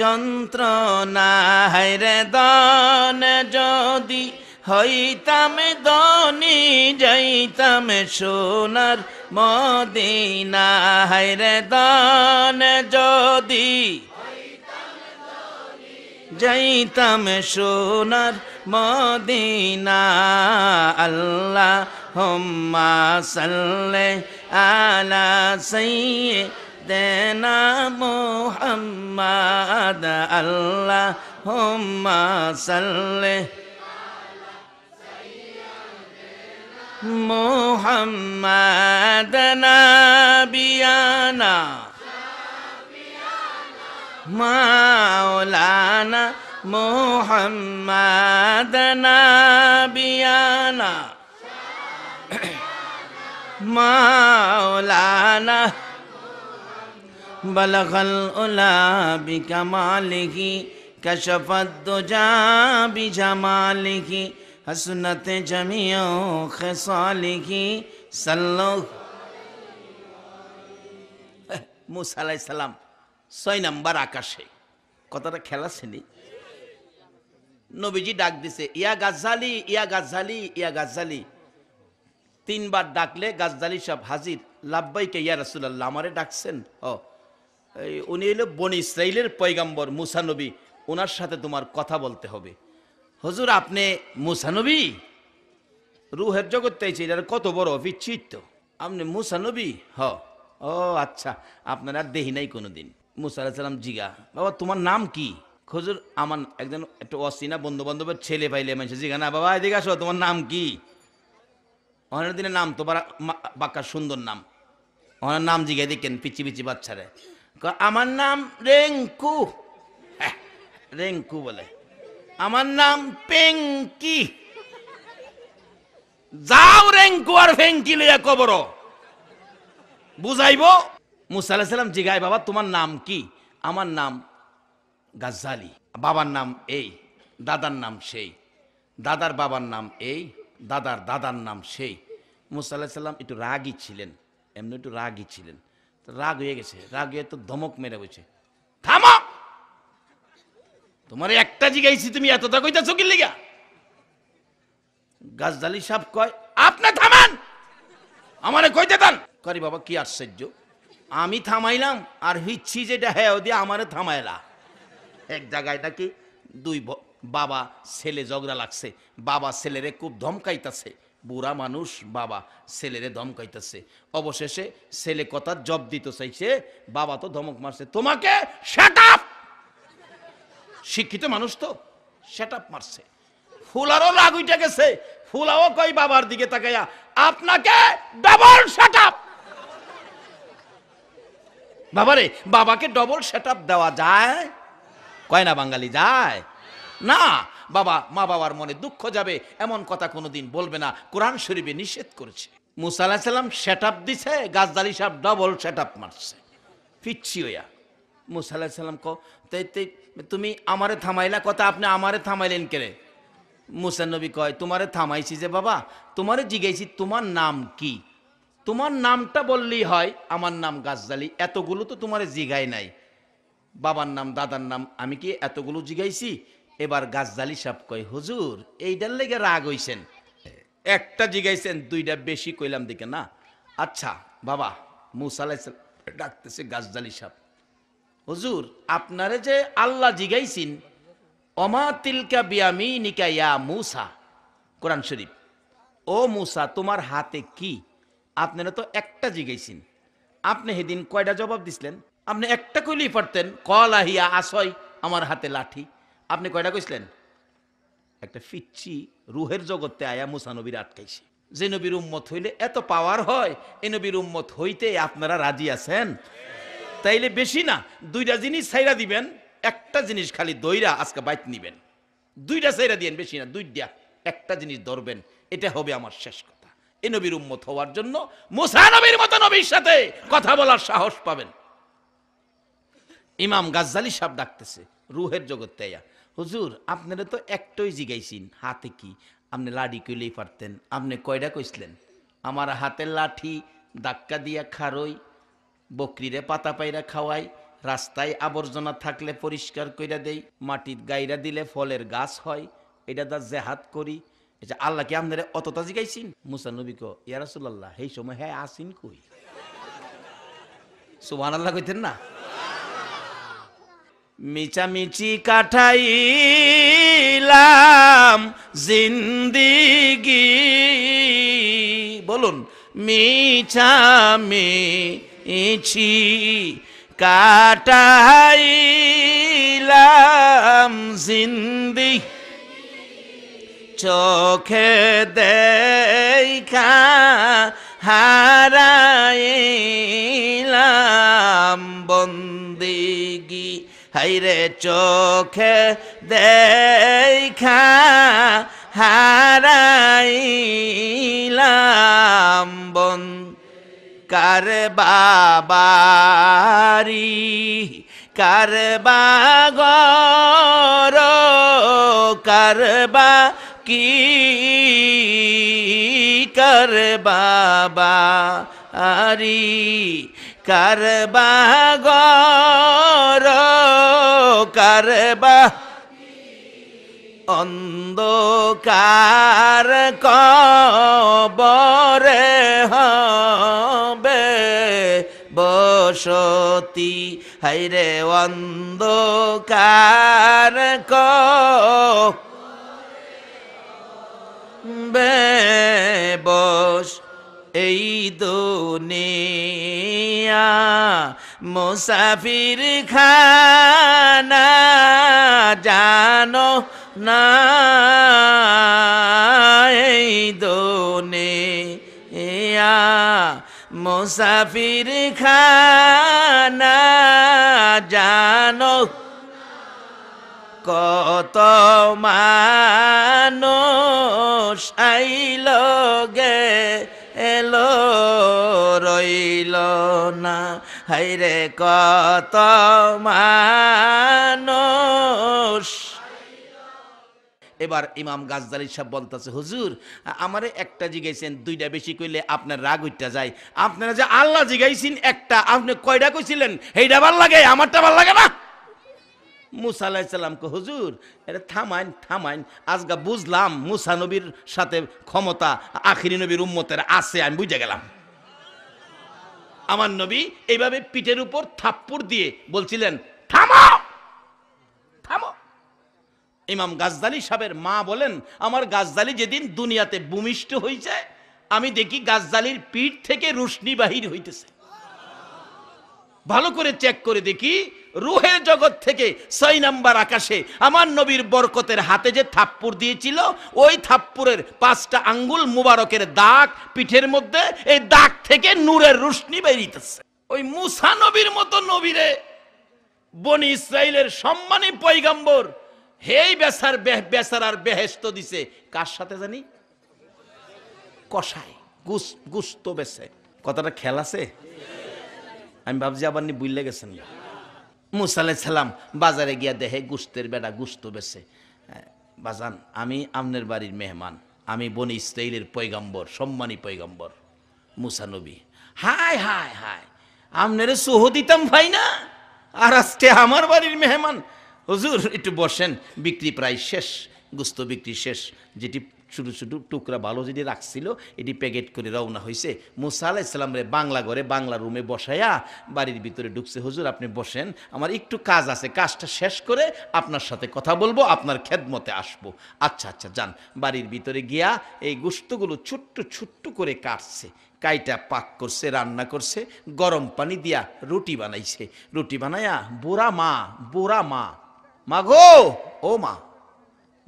যন্ত্রণা হায় দন যদি হইতাম দনি যাইতাম সোনার মদিনা হাইরে দন যদি যাইতাম সোনার মদিনা আল্লাহ হোম্মা সাল্লে আলা সাইয়ে দেনা মোহাম্মদ আল্লাহ হোম্মা সাল্লে محمد نبیانا مولانا محمد نبیانا مولانا بلغ الالا بکمالہی کشف الدجا بجمالہی حسنت جمیع خصاله সাল্লাহ মুসা আলাই ছয় নাম্বার আকাশে কথাটা খেলা শ্রেণী নবীজি ডাক দিছে ইয়া গাজ্জালি ইয়া গাজ্জালি ইয়া গাজ্জালি তিনবার ডাকলে গাজ্জালি সব হাজির লাভবাইকে ইয়া রাসুল্লাহ আমারে ডাকছেন ও উনি হইল বনি ইসরাইলের পৈগাম্বর মুসা ওনার সাথে তোমার কথা বলতে হবে হজুর আপনি মুসানবী রুহের জগতে আর কত বড় বিচ্ছিত আপনি মুসানবী হ ও আচ্ছা আপনার আর দেহি নাই কোনো দিন মুসা জিগা বাবা তোমার নাম কি খজুর আমার একজন একটা অসিনা বন্ধু বান্ধবের ছেলে পাইলে মানুষ জিগা না বাবা এদিকে আসো তোমার নাম কি অনেক দিনের নাম তোমার বাক্কার সুন্দর নাম ওনার নাম জিগা দেখেন পিচি পিচি বাচ্চারে আমার নাম রেঙ্কু হ্যাঁ, রেঙ্কু বলে আমার নাম পেঙ্কি যাও রেঙ্কু আর ফেঙ্কি লইয়া কবর বুঝাইব মুসা আলাহিসাল্লাম জিগায় বাবা তোমার নাম কি আমার নাম গাজ্জালি বাবার নাম এই দাদার নাম সেই দাদার বাবার নাম এই দাদার দাদার নাম সেই মুসা আলাহিসাল্লাম একটু রাগই ছিলেন এমনি একটু রাগই ছিলেন রাগ হয়ে গেছে রাগ হয়ে তো ধমক মেরে বসে থামক তোমার একটা জিগাইছি তুমি এতটা কইতা চকির লিগা গাছদালি সাপ কয় আপনি থামান আমারে কইতে দেন করি বাবা কি আশ্চর্য আমি থামাইলাম আর হিচ্ছি যেটা হ্যাঁ ওদি আমারে থামাইলা এক জায়গায় নাকি দুই বাবা ছেলে ঝগড়া লাগছে বাবা ছেলেরে খুব ধমকাইতাছে বুড়া মানুষ বাবা ছেলেরে ধমকাইতেছে অবশেষে ছেলে কথা জব দিতে চাইছে বাবা তো ধমক মারছে তোমাকে শাট আপ শিক্ষিত মানুষ তো সেট আপ মারছে ফুলারও রাগ উঠে গেছে ফুলাও কই বাবার দিকে তাকাইয়া আপনাকে ডাবল সেট আপ বাবারে বাবাকে ডবল সেট আপ দেওয়া যায় কয় না বাঙালি যায় না বাবা মা বাবার মনে দুঃখ যাবে এমন কথা কোনোদিন বলবে না কোরআন শরীফে নিষেধ করেছে মুসা আলাহিসাল্লাম সেট আপ দিছে গাছদালি সাহেব ডবল সেট আপ মারছে পিচ্ছি হইয়া মুসা আল্লাহ সাল্লাম তাই তুমি আমারে থামাইলা কথা আপনি আমারে থামাইলেন কেড়ে মুসানবী কয় তোমারে থামাইছি যে বাবা তোমারে জিগাইছি তোমার নাম কি তোমার নামটা বললেই হয় আমার নাম গাজ্জালি এতগুলো তো তোমারে জিগাই নাই বাবার নাম দাদার নাম আমি কি এতগুলো জিগাইছি এবার গাজ্জালি সাপ কয় হুজুর এইটার লেগে রাগ হইছেন একটা জিগাইছেন দুইটা বেশি কইলাম দিকে না আচ্ছা বাবা মুসা আলাইসাল ডাকতেছে গাজ্জালি সাপ হুজুর আপনারে যে আল্লাহ জিগাইছেন অমা তিলকা বিয়ামি নিকাইয়া মুসা কোরআন শরীফ ও মুসা তোমার হাতে কি আপনারা তো একটা জিগাইছেন আপনি সেদিন কয়টা জবাব দিছিলেন আপনি একটা কইলেই পারতেন কল আহিয়া আসয় আমার হাতে লাঠি আপনি কয়টা কইছিলেন একটা ফিচ্ছি রুহের জগতে আয়া মুসা নবীর আটকাইছে যে নবীর উম্মত হইলে এত পাওয়ার হয় এ নবীর উম্মত হইতে আপনারা রাজি আছেন তাইলে বেশি না দুইটা জিনিস সাইরা দিবেন একটা জিনিস খালি দইরা আজকে বাইত নিবেন দুইটা সাইরা দিবেন বেশি না দুইটা একটা জিনিস ধরবেন এটা হবে আমার শেষ কথা এ নবীর উম্মত হওয়ার জন্য মুসা নবীর মতো নবীর সাথে কথা বলার সাহস পাবেন ইমাম গাজ্জালি সাহেব ডাকতেছে রুহের জগৎ তাইয়া হুজুর আপনারা তো একটাই জিগাইছেন হাতে কি আপনি লাডি কইলেই পারতেন আপনি কয়টা কইছিলেন আমার হাতের লাঠি ধাক্কা দিয়া খারই বকরিরে পাতা পাইরা খাওয়াই রাস্তায় আবর্জনা থাকলে পরিষ্কার কইরা দেই মাটির গাইরা দিলে ফলের গাছ হয় এটা দা জেহাদ করি এটা আল্লাহকে আপনারা অতটা জিগাইছেন মুসা নবী কো ইয়ারসুল্লাহ এই সময় হ্যাঁ আসিন কই সুহান আল্লাহ কইতেন না মিচামিচি কাঠাইলাম জিন্দিগি বলুন মিচামি এছি কাটাইলাম জিন্দি চোখে দেখা হারাইলাম বন্দিগি হাইরে চোখে দেখা হারাইলাম বন্দি কার বাবারি কার বাগর কার বা কি কার বাবা আরি কার বাগর কার বা অন্ধকার কবর সতী হাইরে অন্ধকার ক বস এই দুনিয়া মুসাফির খানা জানো না এই দুনিয়া মুসাফির খানা জানো কত মানুষ আইল গে এলো রইল না হাইরে কত মানুষ এবার ইমাম গাজদারি সাহেব বলতেছে হুজুর আমারে একটা জিগাইছেন দুইটা বেশি কইলে আপনার রাগ উঠটা যায় আপনারা যে আল্লাহ জিগাইছেন একটা আপনি কয়টা কইছিলেন এইটা ভাল লাগে আমারটা ভাল লাগে না মুসা কো হুজুর এটা থামাইন থামাইন আজগা বুঝলাম মুসা নবীর সাথে ক্ষমতা আখিরি নবীর উম্মতের আছে আমি বুঝে গেলাম আমার নবী এইভাবে পিঠের উপর থাপ্পড় দিয়ে বলছিলেন থামা ইমাম গাজদালি সাহেবের মা বলেন আমার গাজদালি যেদিন দুনিয়াতে ভূমিষ্ঠ হয়েছে আমি দেখি গাজদালির পিঠ থেকে রুশনি বাহির হইতেছে ভালো করে চেক করে দেখি রুহের জগৎ থেকে ছয় নাম্বার আকাশে আমার নবীর বরকতের হাতে যে থাপ্পুর দিয়েছিল ওই থাপ্পুরের পাঁচটা আঙ্গুল মুবারকের দাগ পিঠের মধ্যে এই দাগ থেকে নূরের রুশনি বেরিতেছে ওই মুসা নবীর মতো নবীরে বনি ইসরায়েলের সম্মানী পৈগম্বর হেই বেসার আর বেহেস্ত দিছে কার সাথে জানি কষায় গুস গুস্ত বেছে কথাটা খেল আছে আমি ভাবছি আবার নি বুঝলে গেছেন মুসালে সালাম বাজারে গিয়া দেহে গুস্তের বেড়া গুস্ত বেছে বাজান আমি আমনের বাড়ির মেহমান আমি বনি ইসরাইলের পৈগম্বর সম্মানী পৈগম্বর মুসানবী হায় হায় হায় আমনেরে সুহ দিতাম ভাই না আর আজকে আমার বাড়ির মেহমান হুজুর একটু বসেন বিক্রি প্রায় শেষ গুস্ত বিক্রি শেষ যেটি ছোটো ছোটো টুকরা ভালো যেটি রাখছিল এটি প্যাকেট করে রওনা হয়েছে মুসা আলাহ রে বাংলা ঘরে বাংলা রুমে বসায়া বাড়ির ভিতরে ঢুকছে হুজুর আপনি বসেন আমার একটু কাজ আছে কাজটা শেষ করে আপনার সাথে কথা বলবো আপনার খেদমতে আসব আচ্ছা আচ্ছা যান বাড়ির ভিতরে গিয়া এই গুস্তগুলো ছোট্ট ছোট্ট করে কাটছে কাইটা পাক করছে রান্না করছে গরম পানি দিয়া রুটি বানাইছে রুটি বানায়া বোড়া মা বোরা মা মা গো ও মা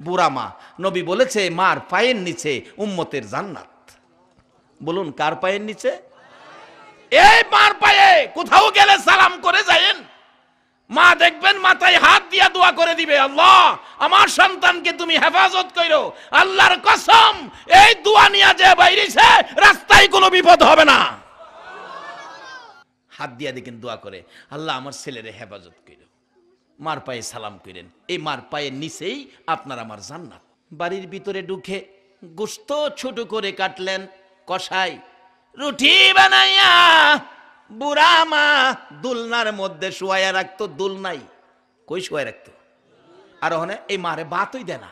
বুড়া মা নবী বলেছে মার পায়ের নিচে উম্মতের জান্নাত বলুন কার পায়ের নিচে এই মার পায়ে কোথাও গেলে সালাম করে যায়েন মা দেখবেন মাথায় হাত দিয়া দোয়া করে দিবে আল্লাহ আমার সন্তানকে তুমি হেফাজত করো আল্লাহর কসম এই দোয়া নিয়া যে বাইরেছে রাস্তায় কোনো বিপদ হবে না হাত দিয়া দেখেন দোয়া করে আল্লাহ আমার ছেলেরে হেফাজত করো মার পায়ে সালাম করেন এই মার পায়ের নিচেই আপনার আমার জান্নাত বাড়ির ভিতরে ঢুকে গোস্ত ছোট করে কাটলেন কষাই রুটি বানাইয়া বুড়া মা দুলনার মধ্যে শোয়াইয়া রাখতো দুল নাই কই শোয়াই রাখতো আর ওখানে এই মারে বাতই দেয় না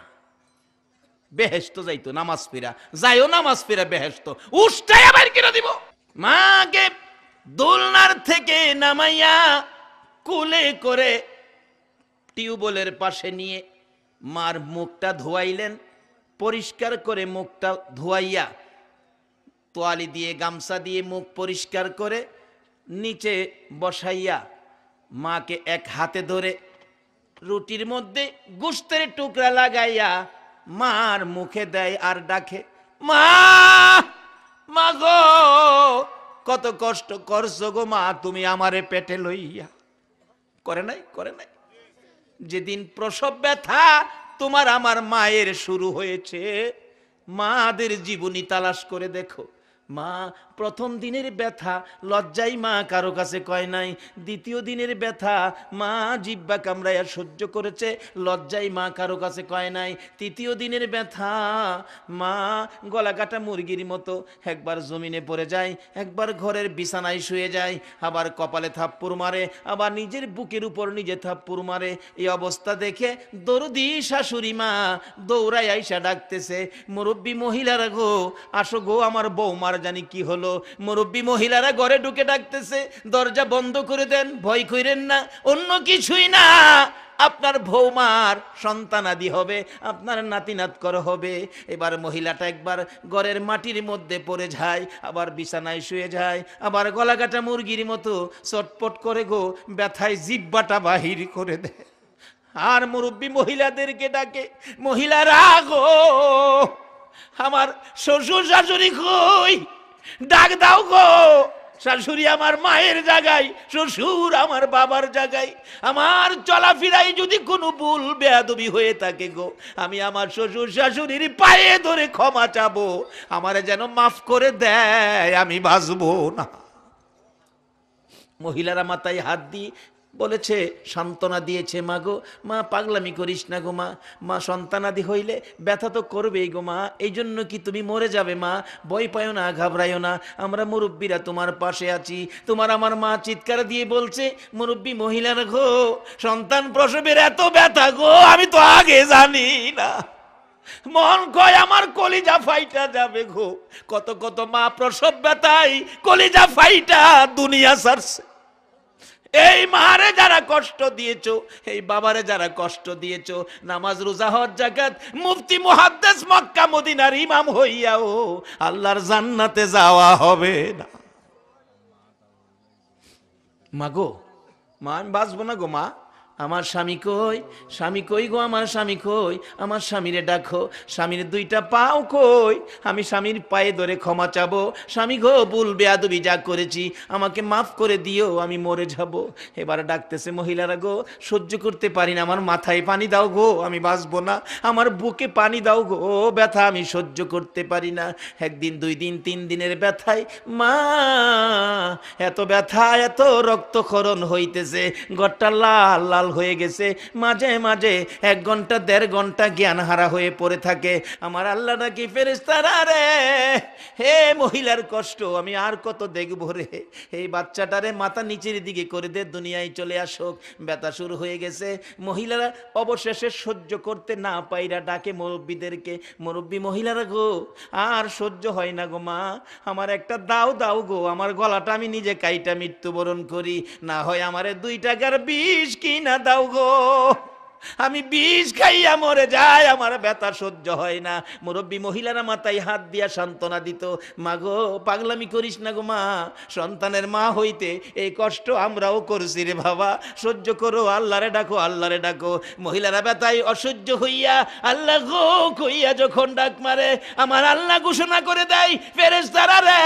বেহেস্ত যাইতো নামাজ ফিরা যাইও নামাজ ফিরা বেহেস্ত উষ্টাই আবার কিনে দিব মাকে দোলনার থেকে নামাইয়া কুলে করে টিউবওয়েলের পাশে নিয়ে মার মুখটা ধোয়াইলেন পরিষ্কার করে মুখটা ধোয়াইয়া তোয়ালি দিয়ে গামছা দিয়ে মুখ পরিষ্কার করে নিচে বসাইয়া মাকে এক হাতে ধরে রুটির মধ্যে গুস্তের টুকরা লাগাইয়া মার মুখে দেয় আর ডাকে মা মা গো কত কষ্ট করছো গো মা তুমি আমারে পেটে লইয়া করে নাই করে নাই যেদিন প্রসব ব্যথা তোমার আমার মায়ের শুরু হয়েছে মাদের জীবনী তালাশ করে দেখো মা প্রথম দিনের ব্যথা লজ্জাই মা কারো কাছে কয় নাই দ্বিতীয় দিনের ব্যথা মা জিব্বা কামড়াইয়া সহ্য করেছে লজ্জাই মা কারো কাছে কয় নাই তৃতীয় দিনের ব্যথা মা গলা কাটা মুরগির মতো একবার জমিনে পড়ে যায় একবার ঘরের বিছানায় শুয়ে যায় আবার কপালে থাপ্পুর মারে আবার নিজের বুকের উপর নিজে থাপ্পুর মারে এই অবস্থা দেখে দরদি শাশুড়ি মা দৌড়াই আইসা ডাকতেছে মুরব্বী মহিলারা গো আসো গো আমার বৌমার জানি কি হলো মুরব্বী মহিলারা ঘরে ঢুকে ডাকতেছে দরজা বন্ধ করে দেন ভয় করেন না অন্য কিছুই না আপনার ভৌমার সন্তান আদি হবে আপনার নাতিনাত কর হবে এবার মহিলাটা একবার গড়ের মাটির মধ্যে পড়ে যায় আবার বিছানায় শুয়ে যায় আবার গলাকাটা মুরগির মতো চটপট করে গো ব্যথায় জিব্বাটা বাহির করে দেয় আর মুরব্বী মহিলাদেরকে ডাকে মহিলারা গো আমার শ্বশুর শাশুড়ি কই ডাক দাও গো শাশুড়ি আমার মায়ের জায়গায় শ্বশুর আমার বাবার জায়গায় আমার চলাফেরাই যদি কোনো ভুল বেয়াদবি হয়ে থাকে গো আমি আমার শ্বশুর শাশুড়ির পায়ে ধরে ক্ষমা চাবো আমার যেন মাফ করে দেয় আমি বাঁচবো না মহিলারা মাথায় হাত দিয়ে বলেছে সান্ত্বনা দিয়েছে মা গো মা পাগলামি করিস না গো মা মা সন্তানাদি হইলে ব্যথা তো করবেই গো মা এই জন্য কি তুমি মরে যাবে মা ভয় পায়ো না ঘাবড়ায়ো না আমরা মুরব্বীরা তোমার পাশে আছি তোমার আমার মা চিৎকার দিয়ে বলছে মুরব্বী মহিলার গো সন্তান প্রসবের এত ব্যথা গো আমি তো আগে জানি না মন কয় আমার কলিজা ফাইটা যাবে গো কত কত মা প্রসব ব্যথাই কলিজা ফাইটা দুনিয়া সারছে এই মারে যারা কষ্ট দিয়েছ এই বাবারে যারা কষ্ট দিয়েছ নামাজ রোজা হজ জাকাত মুফতি মুহাদ্দেস মক্কা মদিনার ইমাম হইয়াও আল্লাহর জান্নাতে যাওয়া হবে না মাগো মা আমি বাঁচবো না গো মা আমার স্বামী কই স্বামী কই গো আমার স্বামী কই আমার স্বামীরে ডাকো স্বামীর দুইটা পাও কই আমি স্বামীর পায়ে ধরে ক্ষমা চাবো স্বামী গো ভুল বেয়াদবি যা করেছি আমাকে মাফ করে দিও আমি মরে যাব এবার ডাকতেছে মহিলারা গো সহ্য করতে পারি না আমার মাথায় পানি দাও গো আমি বাঁচবো না আমার বুকে পানি দাও গো ব্যথা আমি সহ্য করতে পারি না একদিন দুই দিন তিন দিনের ব্যথায় মা এত ব্যথা এত রক্তক্ষরণ হইতেছে ঘরটা লাল লাল হয়ে গেছে মাঝে মাঝে এক ঘন্টা দেড় ঘন্টা জ্ঞান হারা হয়ে পড়ে থাকে আমার আল্লাহ নাকি ফেরেস্তারা রে হে মহিলার কষ্ট আমি আর কত দেখবো রে এই বাচ্চাটারে মাথা নিচের দিকে করে দে দুনিয়ায় চলে আসুক ব্যথা শুরু হয়ে গেছে মহিলারা অবশেষে সহ্য করতে না পাইরা ডাকে মুরব্বীদেরকে মুরব্বী মহিলারা গো আর সহ্য হয় না গো মা আমার একটা দাও দাও গো আমার গলাটা আমি নিজে কাইটা মৃত্যুবরণ করি না হয় আমারে দুই টাকার বিষ কিনা 나오고 আমি বিষ খাইয়া মরে যাই আমার ব্যথা সহ্য হয় না মুরব্বী মহিলারা মাথায় হাত দিয়া সান্ত্বনা দিত মা গো পাগলামি করিস না গো মা সন্তানের মা হইতে এই কষ্ট আমরাও করছি রে বাবা সহ্য করো আল্লাহরে ডাকো আল্লাহরে ডাকো মহিলারা ব্যথায় অসহ্য হইয়া আল্লাহ গো কইয়া যখন ডাক মারে আমার আল্লাহ ঘোষণা করে দেয় ফেরেস তারা রে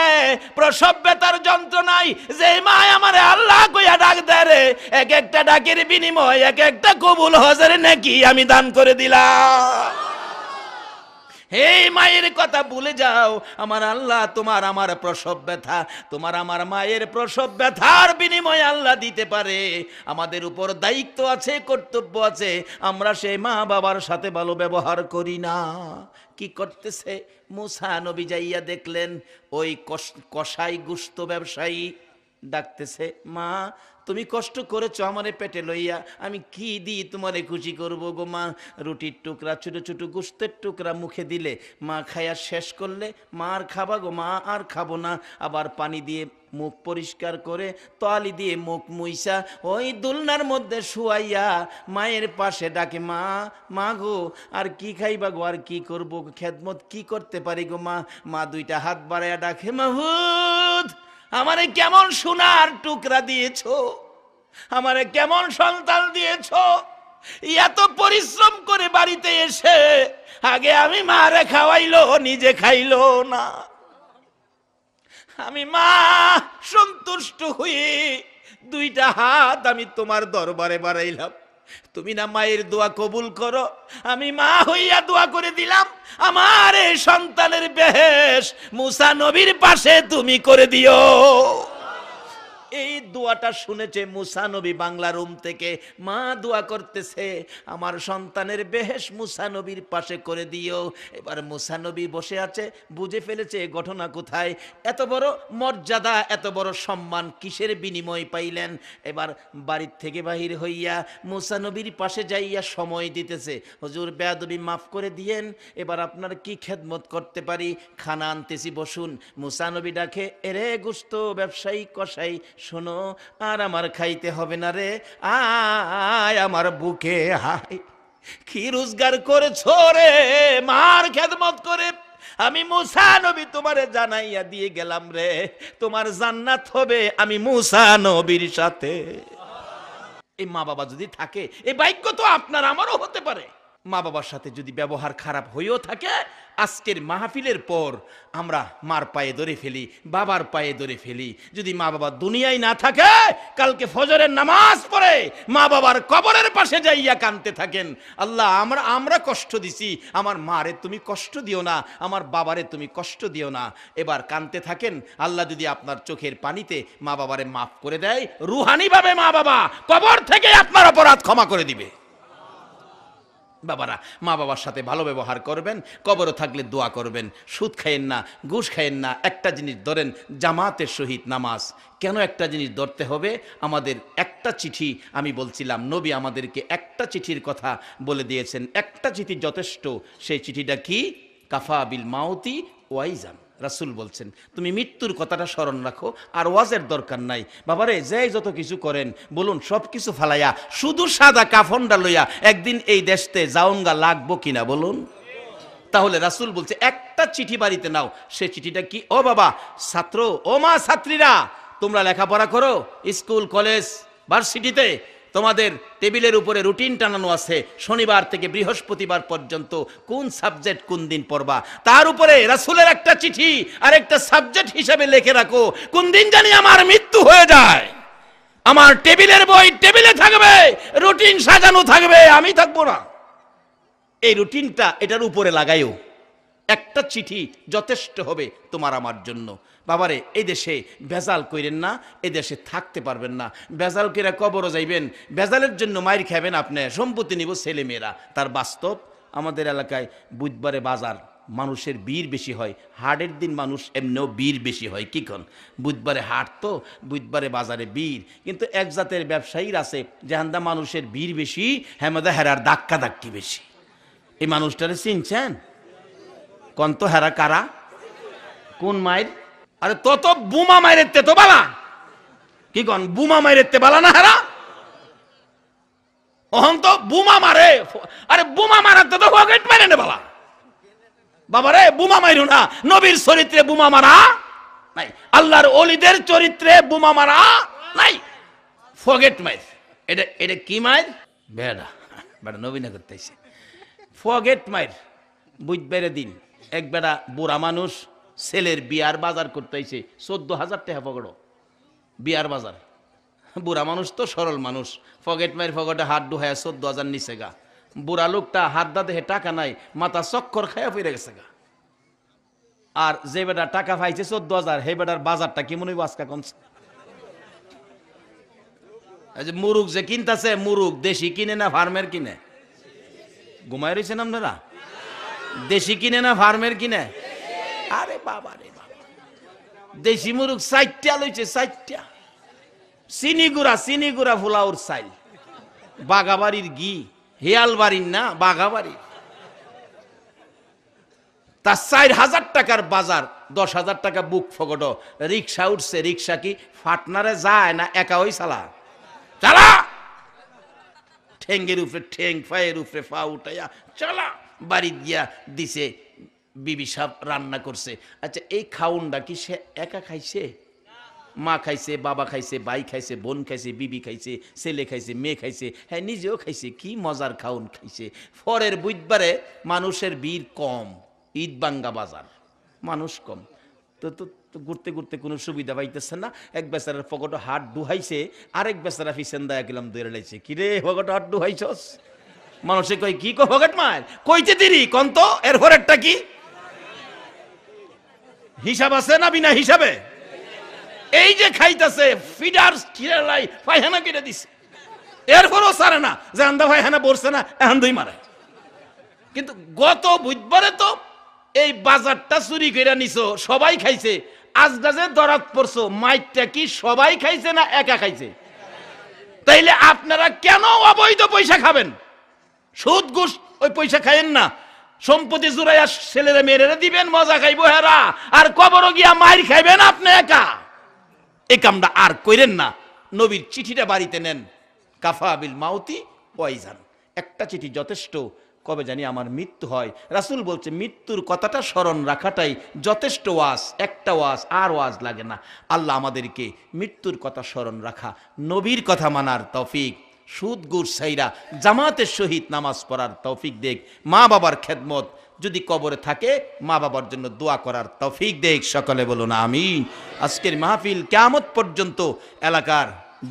প্রসব ব্যথার যন্ত্র নাই যে মা আমার আল্লাহ কইয়া ডাক দেয় রে এক একটা ডাকের বিনিময় এক একটা কবুল হজে নামাজের নাকি আমি দান করে দিলাম এই মায়ের কথা ভুলে যাও আমার আল্লাহ তোমার আমার প্রসব ব্যথা তোমার আমার মায়ের প্রসব ব্যথার বিনিময় আল্লাহ দিতে পারে আমাদের উপর দায়িত্ব আছে কর্তব্য আছে আমরা সেই মা বাবার সাথে ভালো ব্যবহার করি না কি করতেছে মুসা নবী যাইয়া দেখলেন ওই কষাই গুস্ত ব্যবসায়ী ডাকতেছে মা তুমি কষ্ট করেছ আমারে পেটে লইয়া আমি কি দিই তোমারে খুশি করব গো মা রুটির টুকরা ছোটো ছোটো গোস্তের টুকরা মুখে দিলে মা খায়া শেষ করলে মা আর খাবা গো মা আর খাবো না আবার পানি দিয়ে মুখ পরিষ্কার করে তোয়ালি দিয়ে মুখ মুইসা ওই দুলনার মধ্যে শুয়াইয়া মায়ের পাশে ডাকে মা মা গো আর কি খাইবা গো আর কি করবো খেদমত কি করতে পারি গো মা মা দুইটা হাত বাড়াইয়া ডাকে মাহুদ আমারে কেমন সোনার টুকরা দিয়েছ আমারে কেমন সন্তান দিয়েছ এত পরিশ্রম করে বাড়িতে এসে আগে আমি মারে খাওয়াইলো নিজে খাইলো না আমি মা সন্তুষ্ট হয়ে দুইটা হাত আমি তোমার দরবারে বাড়াইলাম তুমি না মায়ের দোয়া কবুল করো আমি মা হইয়া দোয়া করে দিলাম আমার এই সন্তানের বেহেশ মুসা নবীর পাশে তুমি করে দিও এই দোয়াটা শুনেছে মুসানবী বাংলা রুম থেকে মা দোয়া করতেছে আমার সন্তানের বেহেশ মুসানবীর পাশে করে দিও এবার মুসানবী বসে আছে বুঝে ফেলেছে ঘটনা কোথায় এত বড় মর্যাদা এত বড় সম্মান কিসের বিনিময় পাইলেন এবার বাড়ির থেকে বাহির হইয়া মুসানবীর পাশে যাইয়া সময় দিতেছে হজুর বেয়াদবি মাফ করে দিয়েন এবার আপনার কি খেদমত করতে পারি খানা আনতেছি বসুন মুসানবী ডাকে এরে গুস্ত ব্যবসায়ী কষাই শোনো আর আমার খাইতে হবে না রে আয় আমার বুকে হাই কি রোজগার করেছো রে মার খেদমত করে আমি মুসানবি তোমারে জানাইয়া দিয়ে গেলাম রে তোমার জান্নাত হবে আমি মুসানবীর সাথে এই মা বাবা যদি থাকে এই বাক্য তো আপনার আমারও হতে পারে মা বাবার সাথে যদি ব্যবহার খারাপ হয়েও থাকে আজকের মাহফিলের পর আমরা মার পায়ে ধরে ফেলি বাবার পায়ে ধরে ফেলি যদি মা বাবা দুনিয়ায় না থাকে কালকে ফজরের নামাজ পড়ে মা বাবার কবরের পাশে যাইয়া কানতে থাকেন আল্লাহ আমরা আমরা কষ্ট দিছি আমার মারে তুমি কষ্ট দিও না আমার বাবারে তুমি কষ্ট দিও না এবার কানতে থাকেন আল্লাহ যদি আপনার চোখের পানিতে মা বাবারে মাফ করে দেয় রুহানিভাবে মা বাবা কবর থেকে আপনার অপরাধ ক্ষমা করে দিবে বাবারা মা বাবার সাথে ভালো ব্যবহার করবেন কবরও থাকলে দোয়া করবেন সুদ খাইয়েন না ঘুষ খাইয়েন না একটা জিনিস ধরেন জামাতের সহিত নামাজ কেন একটা জিনিস ধরতে হবে আমাদের একটা চিঠি আমি বলছিলাম নবী আমাদেরকে একটা চিঠির কথা বলে দিয়েছেন একটা চিঠি যথেষ্ট সেই চিঠিটা কি কাফা বিল মাউতি ওয়াইজান রাসুল বলছেন তুমি মৃত্যুর কথাটা স্মরণ রাখো আর ওয়াজের দরকার নাই বাবারে যাই যত কিছু করেন বলুন সব কিছু ফালাইয়া শুধু সাদা কাফনটা লইয়া একদিন এই দেশতে জাওঙ্গা লাগবো কিনা বলুন তাহলে রাসুল বলছে একটা চিঠি বাড়িতে নাও সে চিঠিটা কি ও বাবা ছাত্র ও মা ছাত্রীরা তোমরা লেখাপড়া করো স্কুল কলেজ ভার্সিটিতে তোমাদের টেবিলের উপরে রুটিন টানানো আছে শনিবার থেকে বৃহস্পতিবার পর্যন্ত কোন সাবজেক্ট কোন দিন পড়বা তার উপরে রাসুলের একটা চিঠি আর একটা সাবজেক্ট হিসাবে লেখে রাখো কোন দিন জানি আমার মৃত্যু হয়ে যায় আমার টেবিলের বই টেবিলে থাকবে রুটিন সাজানো থাকবে আমি থাকবো না এই রুটিনটা এটার উপরে লাগাইও একটা চিঠি যথেষ্ট হবে তোমার আমার জন্য বাবারে এই দেশে ভেজাল কইরেন না এ দেশে থাকতে পারবেন না ভেজাল কইরা কবরও যাইবেন ভেজালের জন্য মায়ের খাবেন আপনি সম্পত্তি নিব ছেলেমেয়েরা তার বাস্তব আমাদের এলাকায় বুধবারে বাজার মানুষের বীর বেশি হয় হাটের দিন মানুষ এমনিও বীর বেশি হয় কী কন বুধবারে হাট তো বুধবারে বাজারে বীর কিন্তু এক জাতের ব্যবসায়ীর আছে যেহান্দা মানুষের বীর বেশি হেমাদা হ্যাঁ, হেরার ধাক্কা ধাক্কি বেশি এই মানুষটারে চিনছেন কন্ত হেরা কারা কোন মায়ের আরে তত বোমা মাইরেতে তো বালা কি কন বুমা মাইরেতে বালা না হারা অহং তো বোমা মারে আরে বোমা মারাতে তো পকেট মাইরে নে বালা বাবা রে বুমা মাইরু না নবীর চরিত্রে বোমা মারা নাই আল্লাহর ওলিদের চরিত্রে বোমা মারা নাই ফগেট মাইর এটা এটা কি মাইর বেড়া বেড়া না করতেছে ফগেট মাইর বুঝ বেড়ে দিন এক বেড়া বুড়া মানুষ ছেলের বিয়ার বাজার করতেছে চোদ্দ হাজার টাকা পকড়ো বিয়ার বাজার বুড়া মানুষ তো সরল মানুষ ফগেট মায়ের ফকেটে হাত ডুহায় চোদ্দ হাজার নিচে গা বুড়া লোকটা হাত দা দেহে টাকা নাই মাথা চক্কর খায়া ফিরে গেছে গা আর যে বেটা টাকা পাইছে চোদ্দ হাজার হে বেটার বাজারটা কি মনে আজকা কমছে মুরুক যে কিনতেছে মুরুক দেশি কিনে না ফার্মের কিনে ঘুমায় রয়েছেন আপনারা দেশি কিনে না ফার্মের কিনে আরে বাবা রে বাবা দেশি মুরুখ সাইটটা লইছে সাইটটা চিনি গুড়া ফুলাউর সাইল বাগাবাড়ির গি হেয়াল বাড়ির না বাগাবাড়ির তার চার হাজার টাকার বাজার দশ হাজার টাকা বুক ফকট রিক্সা উঠছে রিক্সা কি ফাটনারে যায় না একা ওই চালা চালা ঠেঙ্গের উপরে ঠেং ফায়ের উপরে ফা উঠাইয়া চালা বাড়ি গিয়া দিছে বিবি সাপ রান্না করছে আচ্ছা এই খাউনটা কি সে একা খাইছে মা খাইছে বাবা খাইছে ভাই খাইছে বোন খাইছে বিবি খাইছে ছেলে খাইছে মেয়ে খাইছে হ্যাঁ নিজেও খাইছে কি মজার খাউন খাইছে ফরের বুধবারে মানুষের ভিড় কম ঈদ বাঙ্গা বাজার মানুষ কম তো তো ঘুরতে ঘুরতে কোনো সুবিধা পাইতেছে না এক বেচারার ফকটো হাট ডুহাইছে আরেক বেচারা ফিসেন দায়া গেলাম দৌড়ে লাইছে রে ফকটো হাট ডুহাইছস মানুষে কয় কি কো ফকট মার কইতে দিরি কন্ত এর ফরেরটা কি হিসাব আছে না বিনা হিসাবে এই যে খাইতেছে ফিডার লাই পায়খানা কেটে দিছে এরপরও সারে না যে আন্দা পায়খানা পড়ছে না এখন দুই মারে কিন্তু গত বুধবারে তো এই বাজারটা চুরি করে নিছো সবাই খাইছে আজ যে দরাত পড়ছো মাইটটা কি সবাই খাইছে না একা খাইছে তাইলে আপনারা কেন অবৈধ পয়সা খাবেন সুদ ঘুষ ওই পয়সা খায়েন না সম্পত্তি জুড়াইয়া ছেলেরা মেয়েরা দিবেন মজা খাইব হেরা আর কবরও গিয়া মায়ের খাইবেন আপনি একা এই কামটা আর কইরেন না নবীর চিঠিটা বাড়িতে নেন কাফা বিল মাউতি ওয়াইজান একটা চিঠি যথেষ্ট কবে জানি আমার মৃত্যু হয় রাসুল বলছে মৃত্যুর কথাটা স্মরণ রাখাটাই যথেষ্ট ওয়াজ একটা ওয়াজ আর ওয়াজ লাগে না আল্লাহ আমাদেরকে মৃত্যুর কথা স্মরণ রাখা নবীর কথা মানার তফিক সুদ গুর সাইরা জামাতের সহিত নামাজ পড়ার তৌফিক দেখ মা বাবার খেদমত যদি কবরে থাকে মা বাবার জন্য দোয়া করার তৌফিক দেখ সকলে বলুন আমি আজকের মাহফিল কেমত পর্যন্ত এলাকার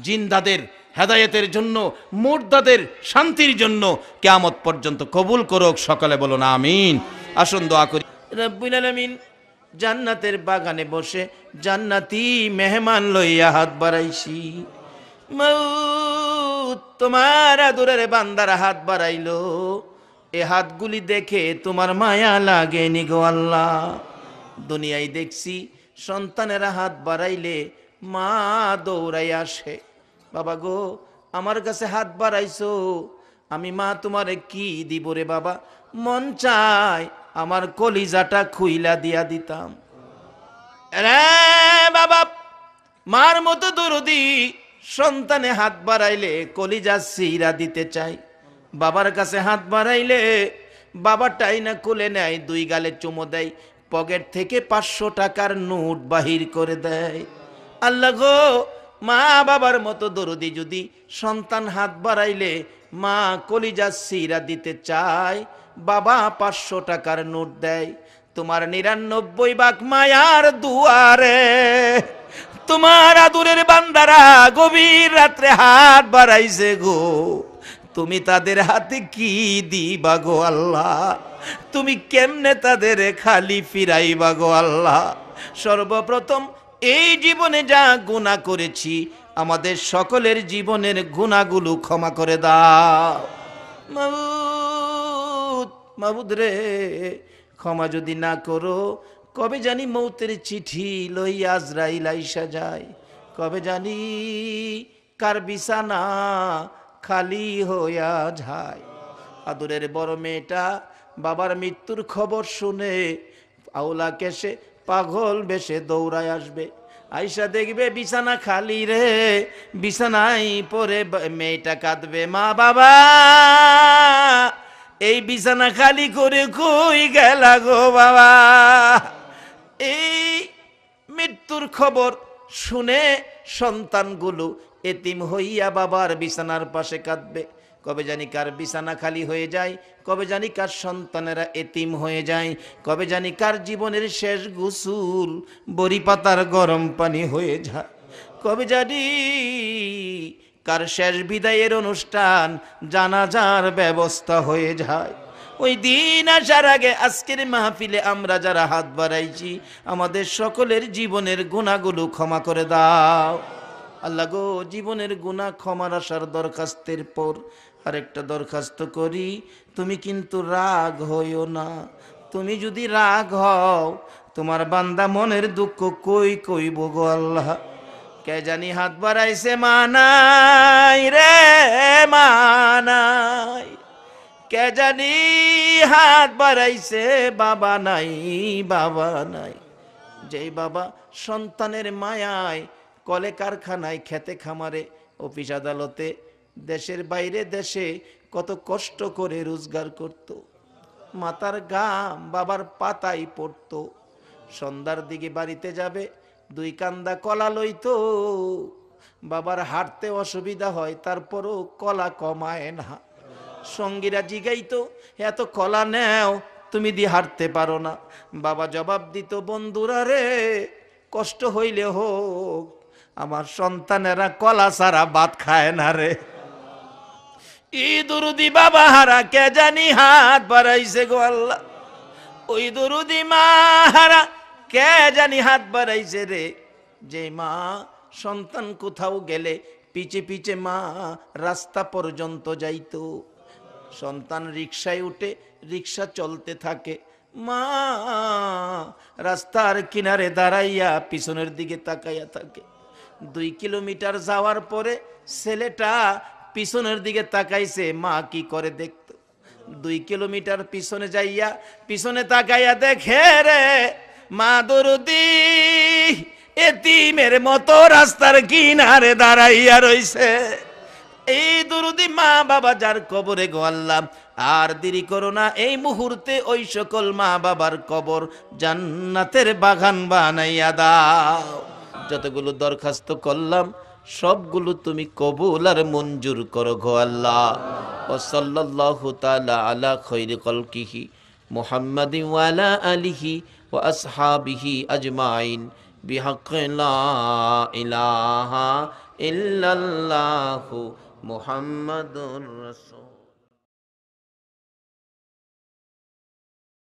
জিন্দাদের হেদায়তের জন্য মোর্দাদের শান্তির জন্য কেয়ামত পর্যন্ত কবুল করুক সকলে বলুন আমিন আসুন দোয়া করি রব্বুল আলমিন জান্নাতের বাগানে বসে জান্নাতি মেহমান লইয়া হাত বাড়াইছি মা তোমার আদরের বান্দার হাত বাড়াইলো এ হাতগুলি দেখে তোমার মায়া লাগেনি গো আল্লাহ দুনিয়ায় দেখছি সন্তানেরা হাত বাড়াইলে মা দৌড়াই আসে বাবা গো আমার কাছে হাত বাড়াইছো আমি মা তোমার কি দিব রে বাবা মন চায় আমার কলিজাটা খুইলা দিয়া দিতাম রে বাবা মার মতো দিই সন্তানে হাত বাড়াইলে কলিজা সিরা দিতে চাই বাবার কাছে হাত বাড়াইলে বাবা না খুলে নেয় দুই গালে চুমো দেয় পকেট থেকে পাঁচশো টাকার নোট বাহির করে দেয় আল্লাহ গো মা বাবার মতো দরদি যদি সন্তান হাত বাড়াইলে মা কলিজা সিরা দিতে চায় বাবা পাঁচশো টাকার নোট দেয় তোমার নিরানব্বই বাঘ মায়ার দুয়ারে তোমার আদুরের বান্দারা গভীর রাত্রে হাত বাড়াইছে গো তুমি তাদের হাতে কি দিবা গো আল্লাহ তুমি কেমনে তাদের খালি ফিরাইবা গো আল্লাহ সর্বপ্রথম এই জীবনে যা গুণা করেছি আমাদের সকলের জীবনের গুণাগুলো ক্ষমা করে দাও মাবুদ মাবুদ রে ক্ষমা যদি না করো কবে জানি মৌতের চিঠি লই আজরাইল আইসা যায় কবে জানি কার বিছানা খালি হইয়া যায় আদরের বড় মেয়েটা বাবার মৃত্যুর খবর শুনে আওলা কেসে পাগল বেশে দৌড়ায় আসবে আইসা দেখবে বিছানা খালি রে বিছানায় পরে মেয়েটা কাঁদবে মা বাবা এই বিছানা খালি করে কই গেল গো বাবা এই মৃত্যুর খবর শুনে সন্তানগুলো এতিম হইয়া বাবার বিছানার পাশে কাঁদবে কবে জানি কার বিছানা খালি হয়ে যায় কবে জানি কার সন্তানেরা এতিম হয়ে যায় কবে জানি কার জীবনের শেষ গুসুল বড়ি পাতার গরম পানি হয়ে যায় কবে জানি কার শেষ বিদায়ের অনুষ্ঠান জানাজার ব্যবস্থা হয়ে যায় ওই দিন আসার আগে আজকের মাহফিলে আমরা যারা হাত বাড়াইছি আমাদের সকলের জীবনের গুণাগুলো ক্ষমা করে দাও আল্লাহ গো জীবনের গুণা ক্ষমার আসার দরখাস্তের পর আরেকটা দরখাস্ত করি তুমি কিন্তু রাগ হইও না তুমি যদি রাগ হও তোমার বান্দা মনের দুঃখ কই কই গো আল্লাহ কে জানি হাত বাড়াইছে মানাই রে মানাই কে জানি হাত বাড়াইছে বাবা নাই বাবা নাই যেই বাবা সন্তানের মায়ায় কলে কারখানায় খেতে খামারে অফিস আদালতে দেশের বাইরে দেশে কত কষ্ট করে রোজগার করত মাতার গাম বাবার পাতায় পড়ত সন্ধ্যার দিকে বাড়িতে যাবে দুই কান্দা কলা লইত বাবার হাঁটতে অসুবিধা হয় তারপরও কলা কমায় না সঙ্গীরা জিগাইত এত কলা নেও তুমি দি হাঁটতে পারো না বাবা জবাব দিত বন্ধুরা রে কষ্ট হইলে হোক আমার সন্তানেরা কলা সারা ভাত খায় না রে ইদুরুদি বাবা হারা কে জানি হাত বাড়াইছে গো আল্লাহ ওই দুরুদি মা হারা কে জানি হাত বাড়াইছে রে যে মা সন্তান কোথাও গেলে পিছে পিছে মা রাস্তা পর্যন্ত যাইতো সন্তান রিক্সায় উঠে রিক্সা চলতে থাকে মা রাস্তার কিনারে দাঁড়াইয়া পিছনের দিকে তাকাইয়া থাকে দুই কিলোমিটার যাওয়ার পরে ছেলেটা পিছনের দিকে তাকাইছে মা কি করে দেখত দুই কিলোমিটার পিছনে যাইয়া পিছনে তাকাইয়া দেখে রে মা দরুদি এতিমের মতো রাস্তার কিনারে দাঁড়াইয়া রইছে এই দরুদি মা বাবা যার কবরে গো আল্লাহ আর দেরি করো না এই মুহূর্তে ওই সকল মা বাবার কবর জান্নাতের বাগান বানাইয়া দাও যতগুলো দরখাস্ত করলাম সবগুলো তুমি কবুল আর মঞ্জুর করো গো আল্লাহ ও সাল্লাল্লাহু তাআলা আলা খৈরি কলকিহি মুহাম্মাদি ওয়ালা আলিহি ও আসহাবিহি আজমাইন বিহাক্ক লা ইলাহা ইল্লাল্লাহু মোহাম্মদুর রসুল